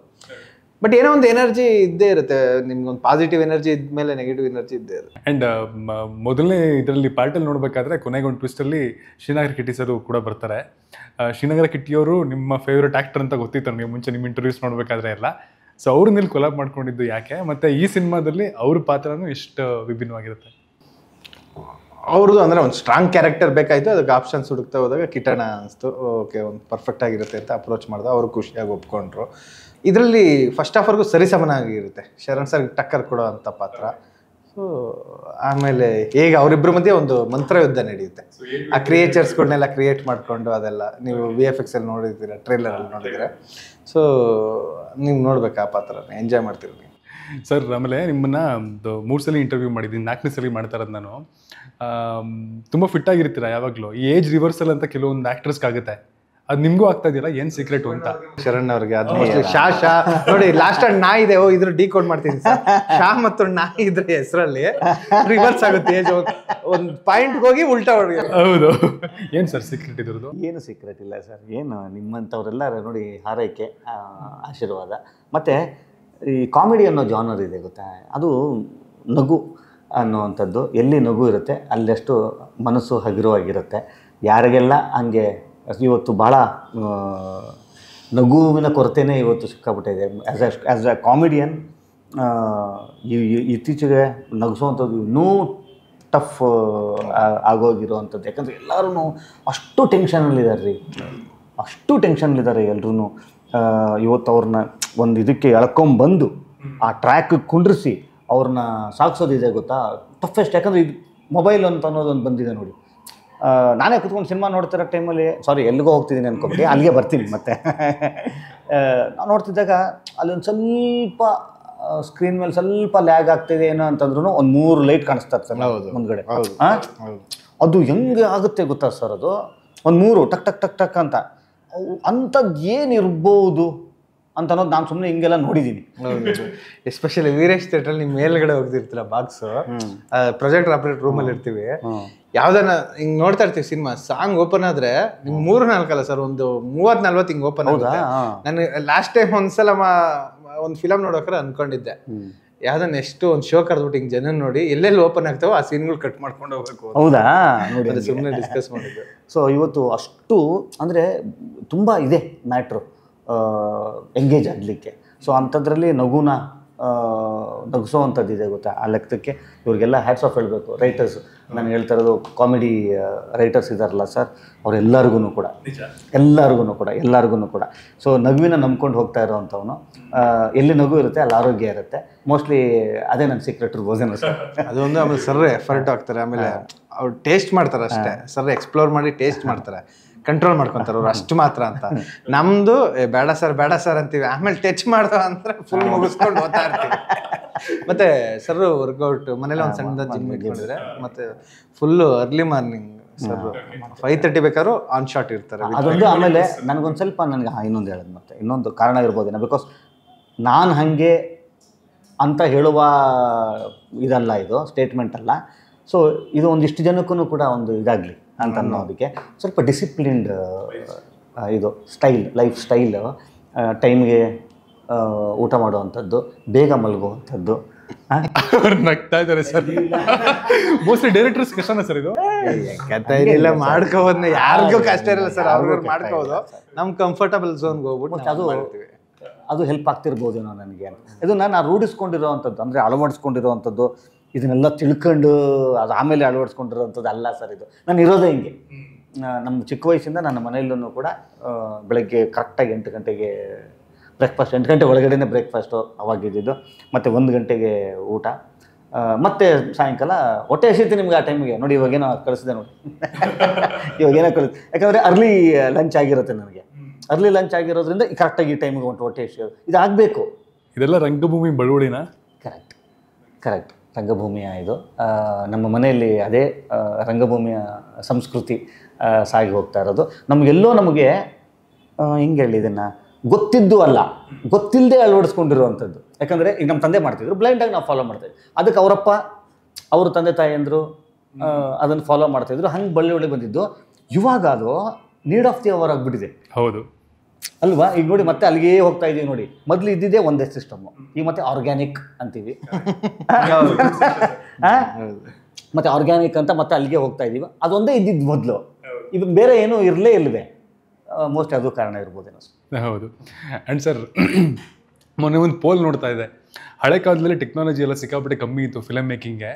ಬಟ್ ಏನೋ ಒಂದು ಎನರ್ಜಿ ಇದ್ದೇ ಇರುತ್ತೆ ನಿಮ್ಗೊಂದು ಪಾಸಿಟಿವ್ ಎನರ್ಜಿ ಇದ್ಮೇಲೆ ನೆಗೆಟಿವ್ ಎನರ್ಜಿ ಇದ್ದೇ ಇರುತ್ತೆ ಆ್ಯಂಡ್ uh, ಮೊದಲನೇ ಇದರಲ್ಲಿ ಪಾರ್ಟಲ್ಲಿ ನೋಡಬೇಕಾದ್ರೆ ಕೊನೆಗೊಂದು ಟ್ವಿಸ್ಟಲ್ಲಿ ಶ್ರೀನಗರ ಕಿಟ್ಟಿ ಕೂಡ ಬರ್ತಾರೆ ಶ್ರೀನಗರ ಕಿಟ್ಟಿಯವರು ನಿಮ್ಮ ಫೇವ್ರೆಟ್ ಆ್ಯಕ್ಟರ್ ಅಂತ ಗೊತ್ತಿತ್ತು ನೀವು ಮುಂಚೆ ನಿಮ್ಮ ಇಂಟರ್ವ್ಯೂಸ್ ನೋಡಬೇಕಾದ್ರೆ ಎಲ್ಲ ಸೊ ಅವ್ರ ಇಲ್ಲಿ ಕೊಲಾಬ್ ಮಾಡ್ಕೊಂಡಿದ್ದು ಯಾಕೆ ಮತ್ತು ಈ ಸಿನಿಮಾದಲ್ಲಿ ಅವ್ರ ಪಾತ್ರನೂ ಇಷ್ಟು ವಿಭಿನ್ನವಾಗಿರುತ್ತೆ ಅವ್ರದ್ದು ಅಂದರೆ ಒಂದು ಸ್ಟ್ರಾಂಗ್ ಕ್ಯಾರೆಕ್ಟರ್ ಬೇಕಾಯಿತು ಅದಕ್ಕೆ ಆಪ್ಷನ್ಸ್ ಹುಡುಕ್ತಾ ಹೋದಾಗ ಕಿಟಣ ಅನಿಸ್ತು ಓಕೆ ಒಂದು ಪರ್ಫೆಕ್ಟ್ ಆಗಿರುತ್ತೆ ಅಂತ ಅಪ್ರೋಚ್ ಮಾಡಿದೆ ಅವರು ಖುಷಿಯಾಗಿ ಒಪ್ಕೊಂಡ್ರು ಇದರಲ್ಲಿ ಫಸ್ಟ್ ಆಫರ್ಗೂ ಸಮನಾಗಿರುತ್ತೆ ಶರಣ್ ಸರ್ ಟಕ್ಕರ್ ಕೊಡೋ ಅಂತ ಪಾತ್ರ ಸೊ ಆಮೇಲೆ ಹೇಗೆ ಅವರಿಬ್ಬರ ಮಧ್ಯೆ ಒಂದು ಮಂತ್ರ ಯುದ್ಧ ನಡೆಯುತ್ತೆ ಆ ಕ್ರಿಯೇಚರ್ಸ್ಗಳನ್ನೆಲ್ಲ ಕ್ರಿಯೇಟ್ ಮಾಡಿಕೊಂಡು ಅದೆಲ್ಲ ನೀವು ವಿ ಎಫ್ ಎಕ್ಸ್ ಅಲ್ಲಿ ನೋಡಿದ್ದೀರಾ ಟ್ರೇಲರಲ್ಲಿ ನೋಡಿದ್ರೆ ಸೊ ನೀವು ನೋಡ್ಬೇಕು ಆ ಪಾತ್ರ ಎಂಜಾಯ್ ಮಾಡ್ತೀರಿ ಸರ್ ಆಮೇಲೆ ನಿಮ್ಮನ್ನು ಮೂರು ಸಲ ಇಂಟರ್ವ್ಯೂ ಮಾಡಿದ್ದೀನಿ ನಾಲ್ಕನೇ ಸಲ ಮಾಡ್ತಾ ಇರೋದು ನಾನು ತುಂಬ ಫಿಟ್ ಆಗಿರ್ತೀರಾ ಯಾವಾಗಲೂ ಈ ಏಜ್ ರಿವರ್ಸಲ್ ಅಂತ ಕೆಲವೊಂದು ಆಕ್ಟ್ರೆಸ್ ಆಗುತ್ತೆ ಅದು ನಿಮ್ಗೂ ಆಗ್ತಾ ಇದೆಯಲ್ಲ ಏನ್ ಸೀಕ್ರೆಟ್ ಅಂತ ಶರಣ್ ಅವ್ರಿಗೆ ಶಾ ಶಾ ನೋಡಿ ಲಾಸ್ಟ್ ಅಲ್ಲಿ ನಾ ಇದೆ ಓ ಇದ್ರ ಡಿಕೋಡ್ ಮಾಡ್ತೀನಿ ಶಾ ಮತ್ತು ನಾ ಇದ್ರ ಹೆಸರಲ್ಲಿ ರಿವರ್ಸ್ ಆಗುತ್ತೆ ಏಜ್ ಒಂದು ಪಾಯಿಂಟ್ ಹೋಗಿ ಉಲ್ಟಾ ಹೊಡೆಯ ಹೌದು ಏನು ಸರ್ ಸೀಕ್ರೆಟ್ ಇದ್ರದ್ದು ಏನು ಸೀಕ್ರೆಟ್ ಇಲ್ಲ ಸರ್ ಏನು ನಿಮ್ಮಂಥವರೆಲ್ಲ ನೋಡಿ ಹಾರೈಕೆ ಆಶೀರ್ವಾದ ಮತ್ತೆ ಈ ಕಾಮಿಡಿ ಅನ್ನೋ ಜಾನರ್ ಇದೆ ಗೊತ್ತಾ ಅದು ನಗು ಅನ್ನುವಂಥದ್ದು ಎಲ್ಲಿ ನಗು ಇರುತ್ತೆ ಅಲ್ಲಷ್ಟು ಮನಸ್ಸು ಹಗಿರವಾಗಿರುತ್ತೆ ಯಾರಿಗೆಲ್ಲ ಹಂಗೆ ಇವತ್ತು ಭಾಳ ನಗುವಿನ ಕೊರತೆಯೇ ಇವತ್ತು ಸಿಕ್ಕಾಬಿಟ್ಟಿದೆ as a as a comedian ಇತ್ತೀಚೆಗೆ ನಗಿಸುವಂಥದ್ದು ಇನ್ನೂ ಟಫ್ ಆಗೋಗಿರುವಂಥದ್ದು ಯಾಕಂದರೆ ಎಲ್ಲರೂ ಅಷ್ಟು ಟೆನ್ಷನಲ್ಲಿದ್ದಾರೆ ರೀ ಅಷ್ಟು ಟೆನ್ಷನಲ್ಲಿದ್ದಾರೆ ಎಲ್ಲರೂ ಇವತ್ತು ಅವ್ರನ್ನ ಒಂದು ಇದಕ್ಕೆ ಎಳ್ಕೊಂಬಂದು ಆ ಟ್ರ್ಯಾಕ್ ಕುಂಡ್ರಿಸಿ ಅವ್ರನ್ನ ಇದೆ ಗೊತ್ತಾ ಟಫೆಸ್ಟ್ ಯಾಕಂದರೆ ಇದು ಮೊಬೈಲ್ ಅಂತ ಅನ್ನೋದೊಂದು ಬಂದಿದೆ ನೋಡಿ ನಾನೇ ಕುತ್ಕೊಂಡು ಸಿನಿಮಾ ನೋಡ್ತಿರೋ ಟೈಮಲ್ಲಿ ಸಾರಿ ಎಲ್ಲಿಗೋ ಹೋಗ್ತಿದ್ದೀನಿ ಅನ್ಕೊಬಿಟ್ಟು ಅಲ್ಲಿಗೆ ಬರ್ತೀನಿ ಮತ್ತೆ ನಾವು ನೋಡ್ತಿದ್ದಾಗ ಅಲ್ಲೊಂದು ಸ್ವಲ್ಪ ಸ್ಕ್ರೀನ್ ಮೇಲೆ ಸ್ವಲ್ಪ ಲ್ಯಾಗ್ ಆಗ್ತಿದೆ ಏನೋ ಅಂತಂದ್ರೂ ಒಂದು ಮೂರು ಲೈಟ್ ಕಾಣಿಸ್ತಾ ಹೌದು ಮುಂದ್ಗಡೆ ಅದು ಹೆಂಗೆ ಆಗುತ್ತೆ ಗೊತ್ತಾ ಸರ್ ಅದು ಒಂದು ಮೂರು ಟಕ್ ಟಕ್ ಟಕ್ ಟಕ್ ಅಂತ ಅಂಥದ್ದು ಏನಿರ್ಬೋದು ಅಂತ ಅನ್ನೋದು ನಾನು ಸುಮ್ಮನೆ ಹಿಂಗೆಲ್ಲ ನೋಡಿದ್ದೀನಿ ಎಸ್ಪೆಷಲಿ ವೀರೇಶ್ ಥಿಯೇಟರ್ ನಿಮ್ಮ ಮೇಲ್ಗಡೆ ಹೋಗ್ತಿರ್ತೀರ ಬಾಕ್ಸ್ ಪ್ರೊಜೆಕ್ಟರ್ ಆಪರೇಟ್ ಅಲ್ಲಿ ಇರ್ತೀವಿ ಯಾವ್ದಾನ ಹಿಂಗ್ ನೋಡ್ತಾ ಇರ್ತೀವಿ ಸಿನಿಮಾ ಸಾಂಗ್ ಓಪನ್ ಆದ್ರೆ ನಿಮ್ ಮೂರು ನಾಲ್ಕಲ್ಲ ಸರ್ ಒಂದು ಮೂವತ್ ನಲ್ವತ್ ಹಿಂಗ್ ಓಪನ್ ಆಗುತ್ತೆ ನಾನು ಲಾಸ್ಟ್ ಟೈಮ್ ಒಂದ್ಸಲ ಒಂದ್ ಫಿಲಮ್ ನೋಡೋಕ್ರೆ ಅನ್ಕೊಂಡಿದ್ದೆ ಯಾವ್ದನ್ನ ಎಷ್ಟು ಒಂದ್ ಶೋ ಕರೆದ್ಬಿಟ್ಟು ಹಿಂಗ್ ಜನ ನೋಡಿ ಎಲ್ಲೆಲ್ಲಿ ಓಪನ್ ಆಗ್ತಾವೋ ಆ ಸೀನ್ ಗಳು ಕಟ್ ಮಾಡ್ಕೊಂಡು ಹೋಗ್ಬೇಕು ಹೌದಾ ಸುಮ್ಮನೆ ಡಿಸ್ಕಸ್ ಮಾಡಿದ್ದೆ ಸೊ ಇವತ್ತು ಅಷ್ಟು ಅಂದ್ರೆ ತುಂಬಾ ಇದೆ ಮ್ಯಾಟ್ರು ಎಂಗೇಜ್ ಆಗಲಿಕ್ಕೆ ಸೊ ಅಂಥದ್ರಲ್ಲಿ ನಗುನ ನಗಿಸೋ ಇದೆ ಗೊತ್ತಾ ಆ ಲೆಕ್ಕಕ್ಕೆ ಇವ್ರಿಗೆಲ್ಲ ಹ್ಯಾಟ್ಸ್ ಆಫ್ ಹೇಳಬೇಕು ರೈಟರ್ಸ್ ನಾನು ಹೇಳ್ತಾ ಇರೋದು ಕಾಮಿಡಿ ರೈಟರ್ಸ್ ಇದ್ದಾರಲ್ಲ ಸರ್ ಅವರೆಲ್ಲರಿಗೂ ಕೂಡ ಎಲ್ಲರಿಗೂ ಕೂಡ ಎಲ್ಲರಿಗೂ ಕೂಡ ಸೊ ನಗುವಿನ ನಂಬ್ಕೊಂಡು ಹೋಗ್ತಾ ಇರೋವಂಥವನು ಎಲ್ಲಿ ನಗು ಇರುತ್ತೆ ಅಲ್ಲಿ ಆರೋಗ್ಯ ಇರುತ್ತೆ ಮೋಸ್ಟ್ಲಿ ಅದೇ ನನ್ನ ಸೀಕ್ರೆಟ್ ಭೋಜನ ಸರ್ ಅದೊಂದು ಆಮೇಲೆ ಸರ್ರೆ ಎಫರ್ಟ್ ಆಗ್ತಾರೆ ಆಮೇಲೆ ಅವ್ರು ಟೇಸ್ಟ್ ಮಾಡ್ತಾರೆ ಅಷ್ಟೇ ಸರ್ ಎಕ್ಸ್ಪ್ಲೋರ್ ಮಾಡಿ ಟೇಸ್ಟ್ ಮಾಡ್ತಾರೆ ಕಂಟ್ರೋಲ್ ಮಾಡ್ಕೊಂತಾರ ಅವ್ರು ಅಷ್ಟು ಮಾತ್ರ ಅಂತ ನಮ್ದು ಬೇಡ ಸರ್ ಬೇಡ ಸರ್ ಅಂತೀವಿ ಆಮೇಲೆ ಟಚ್ ಮಾಡ್ದ ಅಂದ್ರೆ ಫುಲ್ ಮುಗಿಸ್ಕೊಂಡು ಓದ್ತಾ ಇರ್ತೀವಿ ಮತ್ತೆ ಸರ್ ವರ್ಕೌಟ್ ಮನೇಲಿ ಒಂದು ಸಣ್ಣದ ಜಿಮ್ ಇಟ್ಕೊಂಡಿದ್ರೆ ಮತ್ತೆ full early morning sir five thirty ಬೇಕಾದ್ರೂ ಆನ್ ಶಾಟ್ ಇರ್ತಾರೆ ಅದೊಂದು ಆಮೇಲೆ ನನಗೊಂದು ಸ್ವಲ್ಪ ನನಗೆ ಇನ್ನೊಂದು ಹೇಳೋದು ಮತ್ತೆ ಇನ್ನೊಂದು ಕಾರಣ ಇರ್ಬೋದೇನೋ ಬಿಕಾಸ್ ನಾನು ಹಾಗೆ ಅಂತ ಹೇಳುವ ಇದಲ್ಲ ಇದು ಸ್ಟೇಟ್ಮೆಂಟ್ ಅಲ್ಲ ಸೊ ಇದು ಒಂದಿಷ್ಟು ಜನಕ್ಕೂ ಕೂಡ ಒಂದು ಇದಾಗಲಿ ಅಂತ ಅನ್ನೋದಕ್ಕೆ ಸ್ವಲ್ಪ ಡಿಸಿಪ್ಲಿನ್ಡ್ ಇದು ಸ್ಟೈಲ್ ಲೈಫ್ ಸ್ಟೈಲ್ ಟೈಮ್ಗೆ ಊಟ ಮಾಡುವಂಥದ್ದು ಬೇಗ ಮಲಗುವಂಥದ್ದು ನಗ್ತಾ ಇದ್ದಾರೆ ಸರ್ ಮೋಸ್ಟ್ಲಿ ಡೈರೆಕ್ಟರ್ಸ್ ಕಷ್ಟನ ಸರ್ ಇದು ಕತೆ ಇದೆಲ್ಲ ಯಾರಿಗೂ ಕಷ್ಟ ಇರಲ್ಲ ಸರ್ ಅವ್ರವ್ರು ಮಾಡ್ಕೋಬೋದು ನಮ್ಮ ಕಂಫರ್ಟಬಲ್ ಝೋನ್ಗೆ ಹೋಗ್ಬಿಟ್ಟು ಅದು ಅದು ಹೆಲ್ಪ್ ಆಗ್ತಿರ್ಬೋದೇನೋ ನನಗೆ ಇದು ನಾನು ರೂಢಿಸ್ಕೊಂಡಿರೋವಂಥದ್ದು ಅಂದರೆ ಅಳವಡಿಸ್ಕೊಂಡಿರೋವಂಥದ್ದು ಇದನ್ನೆಲ್ಲ ತಿಳ್ಕೊಂಡು ಅದು ಆಮೇಲೆ ಅಳವಡಿಸ್ಕೊಂಡಿರೋಂಥದ್ದು ಅಲ್ಲ ಸರ್ ಇದು ನಾನು ಇರೋದೇ ಹಿಂಗೆ ನಮ್ಮ ಚಿಕ್ಕ ವಯಸ್ಸಿಂದ ನನ್ನ ಮನೆಯಲ್ಲೂ ಕೂಡ ಬೆಳಗ್ಗೆ ಕರೆಕ್ಟಾಗಿ ಎಂಟು ಗಂಟೆಗೆ ಬ್ರೇಕ್ಫಾಸ್ಟ್ ಎಂಟು ಗಂಟೆ ಒಳಗಡೆನೇ ಬ್ರೇಕ್ಫಾಸ್ಟು ಅವಾಗಿದ್ದಿದ್ದು ಮತ್ತು ಒಂದು ಗಂಟೆಗೆ ಊಟ ಮತ್ತೆ ಸಾಯಂಕಾಲ ಹೊಟ್ಟೆ ಹಸಿತ್ತು ನಿಮ್ಗೆ ಆ ಟೈಮಿಗೆ ನೋಡಿ ಇವಾಗೇನೋ ಕಳಿಸಿದೆ ನೋಡಿ ಇವಾಗೇನೋ ಕಳಿಸ್ ಯಾಕಂದರೆ ಅರ್ಲಿ ಲಂಚ್ ಆಗಿರುತ್ತೆ ನನಗೆ ಅರ್ಲಿ ಲಂಚ್ ಆಗಿರೋದ್ರಿಂದ ಈ ಕರೆಕ್ಟಾಗಿ ಈ ಟೈಮಿಗೆ ಉಂಟು ಹೊಟ್ಟೆ ಎಸಿಯೋದು ಇದು ಆಗಬೇಕು ಇದೆಲ್ಲ ರಂಗಭೂಮಿ ಬಳುವಳಿನ ಕರೆಕ್ಟ್ ಕರೆಕ್ಟ್ ರಂಗಭೂಮಿಯ ಇದು ನಮ್ಮ ಮನೆಯಲ್ಲಿ ಅದೇ ರಂಗಭೂಮಿಯ ಸಂಸ್ಕೃತಿ ಸಾಗಿ ಹೋಗ್ತಾ ಇರೋದು ನಮಗೆಲ್ಲೋ ನಮಗೆ ಹಿಂಗೆ ಹೇಳಿ ಇದನ್ನು ಗೊತ್ತಿದ್ದು ಅಲ್ಲ ಗೊತ್ತಿಲ್ಲದೆ ಅಳವಡಿಸ್ಕೊಂಡಿರುವಂಥದ್ದು ಯಾಕಂದರೆ ಈಗ ನಮ್ಮ ತಂದೆ ಮಾಡ್ತಿದ್ರು ಬ್ಲೈಂಡಾಗಿ ನಾವು ಫಾಲೋ ಮಾಡ್ತೇವೆ ಅದಕ್ಕೆ ಅವರಪ್ಪ ಅವ್ರ ತಂದೆ ತಾಯಿಯಂದರು ಅದನ್ನು ಫಾಲೋ ಮಾಡ್ತಾಯಿದ್ರು ಹಂಗೆ ಬಳ್ಳಿ ಒಳಗೆ ಬಂದಿದ್ದು ಇವಾಗ ಅದು ನೀಡ್ ಆಫ್ ದಿ ಅವರ್ ಆಗಿಬಿಟ್ಟಿದೆ ಹೌದು ಅಲ್ವಾ ಈಗ ನೋಡಿ ಮತ್ತೆ ಅಲ್ಲಿಗೆ ಹೋಗ್ತಾ ಇದೀವಿ ನೋಡಿ ಮೊದ್ಲು ಇದ್ದಿದ್ದೇ ಒಂದೇ ಸಿಸ್ಟಮ್ ಈಗ ಮತ್ತೆ ಆರ್ಗ್ಯಾನಿಕ್ ಅಂತೀವಿ ಮತ್ತೆ ಆರ್ಗ್ಯಾನಿಕ್ ಅಂತ ಮತ್ತೆ ಅಲ್ಲಿಗೆ ಹೋಗ್ತಾ ಇದೀವಿ ಅದೊಂದೇ ಇದ್ದಿದ್ದು ಮೊದಲು ಇದು ಬೇರೆ ಏನು ಇರಲೇ ಇಲ್ಲದೆ ಮೋಸ್ಟ್ ಅದು ಕಾರಣ ಇರ್ಬೋದೇನೋ ಹೌದು ಅಂಡ್ ಸರ್ ಮೊನ್ನೆ ಒಂದು ಪೋಲ್ ನೋಡ್ತಾ ಇದೆ ಹಳೆ ಕಾಲದಲ್ಲಿ ಟೆಕ್ನಾಲಜಿ ಎಲ್ಲ ಸಿಕ್ಕಾಪಟ್ಟೆ ಕಮ್ಮಿ ಇತ್ತು ಫಿಲಮ್ ಮೇಕಿಂಗ್ಗೆ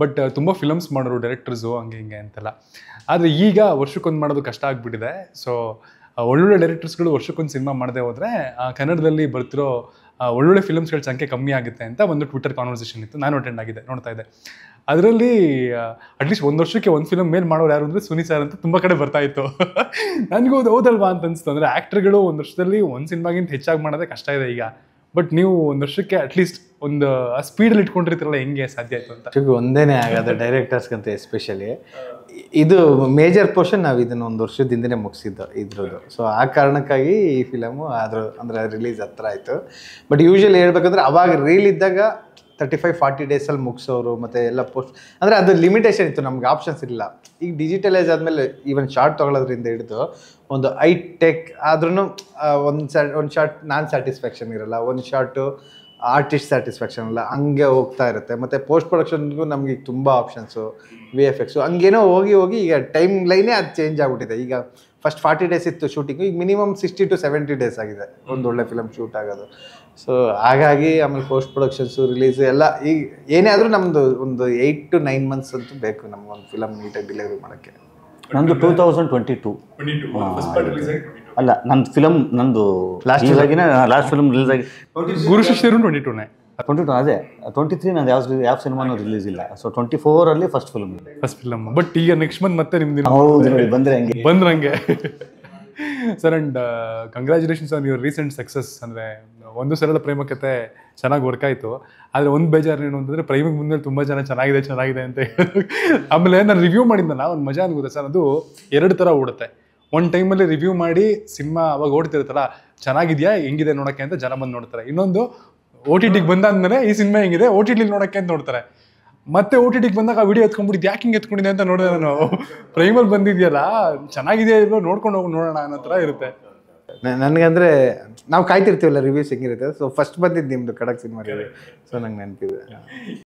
ಬಟ್ ತುಂಬ ಫಿಲಮ್ಸ್ ಮಾಡೋರು ಡೈರೆಕ್ಟರ್ಸು ಹಂಗೆ ಹಿಂಗೆ ಅಂತೆಲ್ಲ ಆದರೆ ಈಗ ವರ್ಷಕ್ಕೊಂದು ಮಾಡೋದು ಕಷ್ಟ ಆಗಿಬಿಟ್ಟಿದೆ ಸೊ ಒಳ್ಳೊಳ್ಳೆ ಡೈರೆಕ್ಟರ್ಸ್ಗಳು ವರ್ಷಕ್ಕೊಂದು ಸಿನಿಮಾ ಮಾಡದೆ ಹೋದರೆ ಕನ್ನಡದಲ್ಲಿ ಬರ್ತಿರೋ ಒಳ್ಳೊಳ್ಳೆ ಫಿಲಮ್ಸ್ಗಳ ಸಂಖ್ಯೆ ಕಮ್ಮಿ ಆಗುತ್ತೆ ಅಂತ ಒಂದು ಟ್ವಿಟರ್ ಕಾನ್ವರ್ಸೇಷನ್ ಇತ್ತು ನಾನು ಅಟೆಂಡ್ ಆಗಿದೆ ನೋಡ್ತಾ ಇದ್ದೆ ಅದರಲ್ಲಿ ಅಟ್ಲೀಸ್ಟ್ ಒಂದು ವರ್ಷಕ್ಕೆ ಒಂದು ಫಿಲಮ್ ಮೇಲೆ ಮಾಡೋರು ಯಾರು ಅಂದರೆ ಸುನಿ ಸರ್ ಅಂತ ತುಂಬ ಕಡೆ ಬರ್ತಾ ಇತ್ತು ನನಗೂ ಅದು ಹೌದಲ್ವಾ ಅಂತ ಅನಿಸ್ತು ಅಂದರೆ ಆ್ಯಕ್ಟ್ರ್ಗಳು ಒಂದು ವರ್ಷದಲ್ಲಿ ಒಂದು ಸಿನಿಮಾಗಿಂತ ಹೆಚ್ಚಾಗಿ ಮಾಡೋದೇ ಕಷ್ಟ ಇದೆ ಈಗ ಬಟ್ ನೀವು ಒಂದು ವರ್ಷಕ್ಕೆ ಅಟ್ಲೀಸ್ಟ್ ಒಂದು ಸ್ಪೀಡಲ್ಲಿ ಇಟ್ಕೊಂಡಿರ್ತೀರಲ್ಲ ಹೆಂಗೆ ಸಾಧ್ಯ ಆಯಿತು ಅಂತ ಒಂದೇನೇ ಆಗೋದು ಡೈರೆಕ್ಟರ್ಸ್ಗಂತ ಎಸ್ಪೆಷಲಿ ಇದು ಮೇಜರ್ ಪೋರ್ಷನ್ ನಾವು ಇದನ್ನ ಒಂದು ವರ್ಷದಿಂದನೇ ಮುಗಿಸಿದ್ದು ಇದ್ರದ್ದು ಸೊ ಆ ಕಾರಣಕ್ಕಾಗಿ ಈ ಫಿಲಮು ಅದ್ರ ಅಂದರೆ ರಿಲೀಸ್ ಹತ್ರ ಆಯ್ತು ಬಟ್ ಯೂಶಲಿ ಹೇಳ್ಬೇಕಂದ್ರೆ ಅವಾಗ ರೀಲ್ ಇದ್ದಾಗ ತರ್ಟಿ ಫೈವ್ ಫಾರ್ಟಿ ಡೇಸಲ್ಲಿ ಮುಗಿಸೋರು ಮತ್ತು ಎಲ್ಲ ಪೋಸ್ಟ್ ಅಂದರೆ ಅದು ಲಿಮಿಟೇಷನ್ ಇತ್ತು ನಮ್ಗೆ ಆಪ್ಷನ್ಸ್ ಇಲ್ಲ ಈಗ ಡಿಜಿಟಲೈಸ್ ಆದಮೇಲೆ ಈವನ್ ಶಾರ್ಟ್ ತಗೊಳ್ಳೋದ್ರಿಂದ ಹಿಡಿದು ಒಂದು ಐ ಟೆಕ್ ಆದ್ರೂ ಒಂದು ಒಂದು ಶಾರ್ಟ್ ನಾನ್ ಸ್ಯಾಟಿಸ್ಫ್ಯಾಕ್ಷನ್ ಇರಲ್ಲ ಒಂದು ಶಾರ್ಟು ಆರ್ಟಿಸ್ಟ್ ಸ್ಯಾಟಿಸ್ಫ್ಯಾಕ್ಷನ್ ಅಲ್ಲ ಹಂಗೆ ಹೋಗ್ತಾ ಇರುತ್ತೆ ಮತ್ತು ಪೋಸ್ಟ್ ಪ್ರೊಡಕ್ಷನ್ಗೂ ನಮಗೆ ತುಂಬ ಆಪ್ಷನ್ಸು ವಿ ಎಫ್ ಎಕ್ಸು ಹಂಗೇನೋ ಹೋಗಿ ಹೋಗಿ ಈಗ ಟೈಮ್ ಲೈನೇ ಅದು ಚೇಂಜ್ ಆಗಿಬಿಟ್ಟಿದೆ ಈಗ ಫಸ್ಟ್ ಫಾರ್ಟಿ ಡೇಸ್ ಇತ್ತು ಶೂಟಿಂಗು ಈಗ minimum sixty to seventy days ಆಗಿದೆ ಒಂದು ಒಳ್ಳೆ ಫಿಲಮ್ ಶೂಟ್ ಆಗೋದು ಸೊ ಹಾಗಾಗಿ ಆಮೇಲೆ ಪೋಸ್ಟ್ ಪ್ರೊಡಕ್ಷನ್ಸು ರಿಲೀಸ್ ಎಲ್ಲ ಈಗ ಏನೇ ಆದರೂ ನಮ್ಮದು ಒಂದು ಏಯ್ಟ್ ಟು ನೈನ್ ಮಂತ್ಸ್ ಅಂತೂ ಬೇಕು ಒಂದು ಫಿಲಮ್ ನೀಟಾಗಿ ಡೆಲಿವರಿ ಮಾಡೋಕ್ಕೆ ನಮ್ಮದು ಟೂ ತೌಸಂಡ್ ಟ್ವೆಂಟಿ ಟೂ ಅಲ್ಲ ನನ್ನ ಫಿಲಮ್ ನಂದು ಲಾಸ್ಟ್ ಆಗಿನ ಲಾಸ್ಟ್ ಫಿಲಮ್ ರಿಲೀಸ್ ಆಗಿ ಗುರು ಶಿಷ್ಯರು ಟ್ವೆಂಟಿ ಟೂನೇ ಟ್ವೆಂಟಿ ಟು ಅದೇ ಟ್ವೆಂಟಿ ತ್ರೀ ನಾನು ಯಾವ ಯಾವ ಸಿನಿಮಾನು ರಿಲೀಸ್ ಇಲ್ಲ ಸೊ ಟ್ವೆಂಟಿ ಫೋರ್ ಅಲ್ಲಿ ಫಸ್ಟ್ ಇದೆ ಫಸ್ಟ್ ಫಿಲಮ್ ಬಟ್ ಈಗ ನೆಕ್ಸ್ಟ್ ಮಂತ್ ಮತ್ತೆ ನಿಮ್ದು ಹೌದು ನೋಡಿ ಬಂದ್ರೆ ಹಂಗೆ ಬಂದ್ರೆ ಹಂಗೆ sir and congratulations on your recent success ಅಂದರೆ ಒಂದು ಸರಳ ಪ್ರೇಮ ಕತೆ ಚೆನ್ನಾಗಿ ವರ್ಕ್ ಆಯಿತು ಆದರೆ ಒಂದು ಬೇಜಾರು ಏನು ಅಂತಂದರೆ ಪ್ರೇಮಿಗೆ ಮುಂದೆ ತುಂಬ ಜನ ಚೆನ್ನಾಗಿದೆ ಚೆನ್ನಾಗಿದೆ ಅಂತ ಆಮೇಲೆ ನಾನು ರಿವ್ಯೂ ಮಾಡಿದ್ನಲ್ಲ ಒಂದು ಮಜಾ ಅನ್ಗುತ್ತೆ ಸರ್ ಅದು ಎರಡು ಥರ ಓಡುತ್ತೆ ಟೈಮ್ ಟೈಮಲ್ಲಿ ರಿವ್ಯೂ ಮಾಡಿ ಸಿನಿಮಾ ಅವಾಗ ಓಡ್ತಿರ್ತಲ್ಲ ಚೆನ್ನಾಗಿದ್ಯಾ ಹೆಂಗಿದೆ ನೋಡಕ್ಕೆ ಅಂತ ಜನ ಬಂದು ನೋಡ್ತಾರೆ ಇನ್ನೊಂದು ಓ ಟಿ ಟಿಗೆ ಬಂದಾದ್ಮೇಲೆ ಈ ಸಿನಿಮಾ ಹೆಂಗಿದೆ ಓ ಟಿ ಟಿಲಿ ನೋಡಕ್ಕೆ ಅಂತ ನೋಡ್ತಾರೆ ಮತ್ತೆ ಓ ಟಿ ಟಿಗೆ ಬಂದಾಗ ಆ ವಿಡಿಯೋ ಎತ್ಕೊಂಡ್ಬಿಟ್ಟು ಯಾಕೆ ಹಿಂಗೆ ಎತ್ಕೊಂಡಿದೆ ಅಂತ ನೋಡಿದೆ ನಾನು ಪ್ರೈಮಲ್ಲಿ ಬಂದಿದೆಯಲ್ಲ ಚೆನ್ನಾಗಿದೆಯಾ ಚೆನ್ನಾಗಿದೆ ನೋಡ್ಕೊಂಡು ಹೋಗಿ ನೋಡೋಣ ಅನ್ನೋ ಥರ ಇರುತ್ತೆ ಅಂದ್ರೆ ನಾವು ಕಾಯ್ತಿರ್ತೀವಲ್ಲ ರಿವ್ಯೂಸ್ ಹೆಂಗಿರುತ್ತೆ ಸೊ ಫಸ್ಟ್ ಬಂದಿದ್ದು ನಿಮ್ಮದು ಕಡಕ್ ಸಿನಿಮಾ ಸೊ ನಂಗೆ ನೆನಪಿದೆ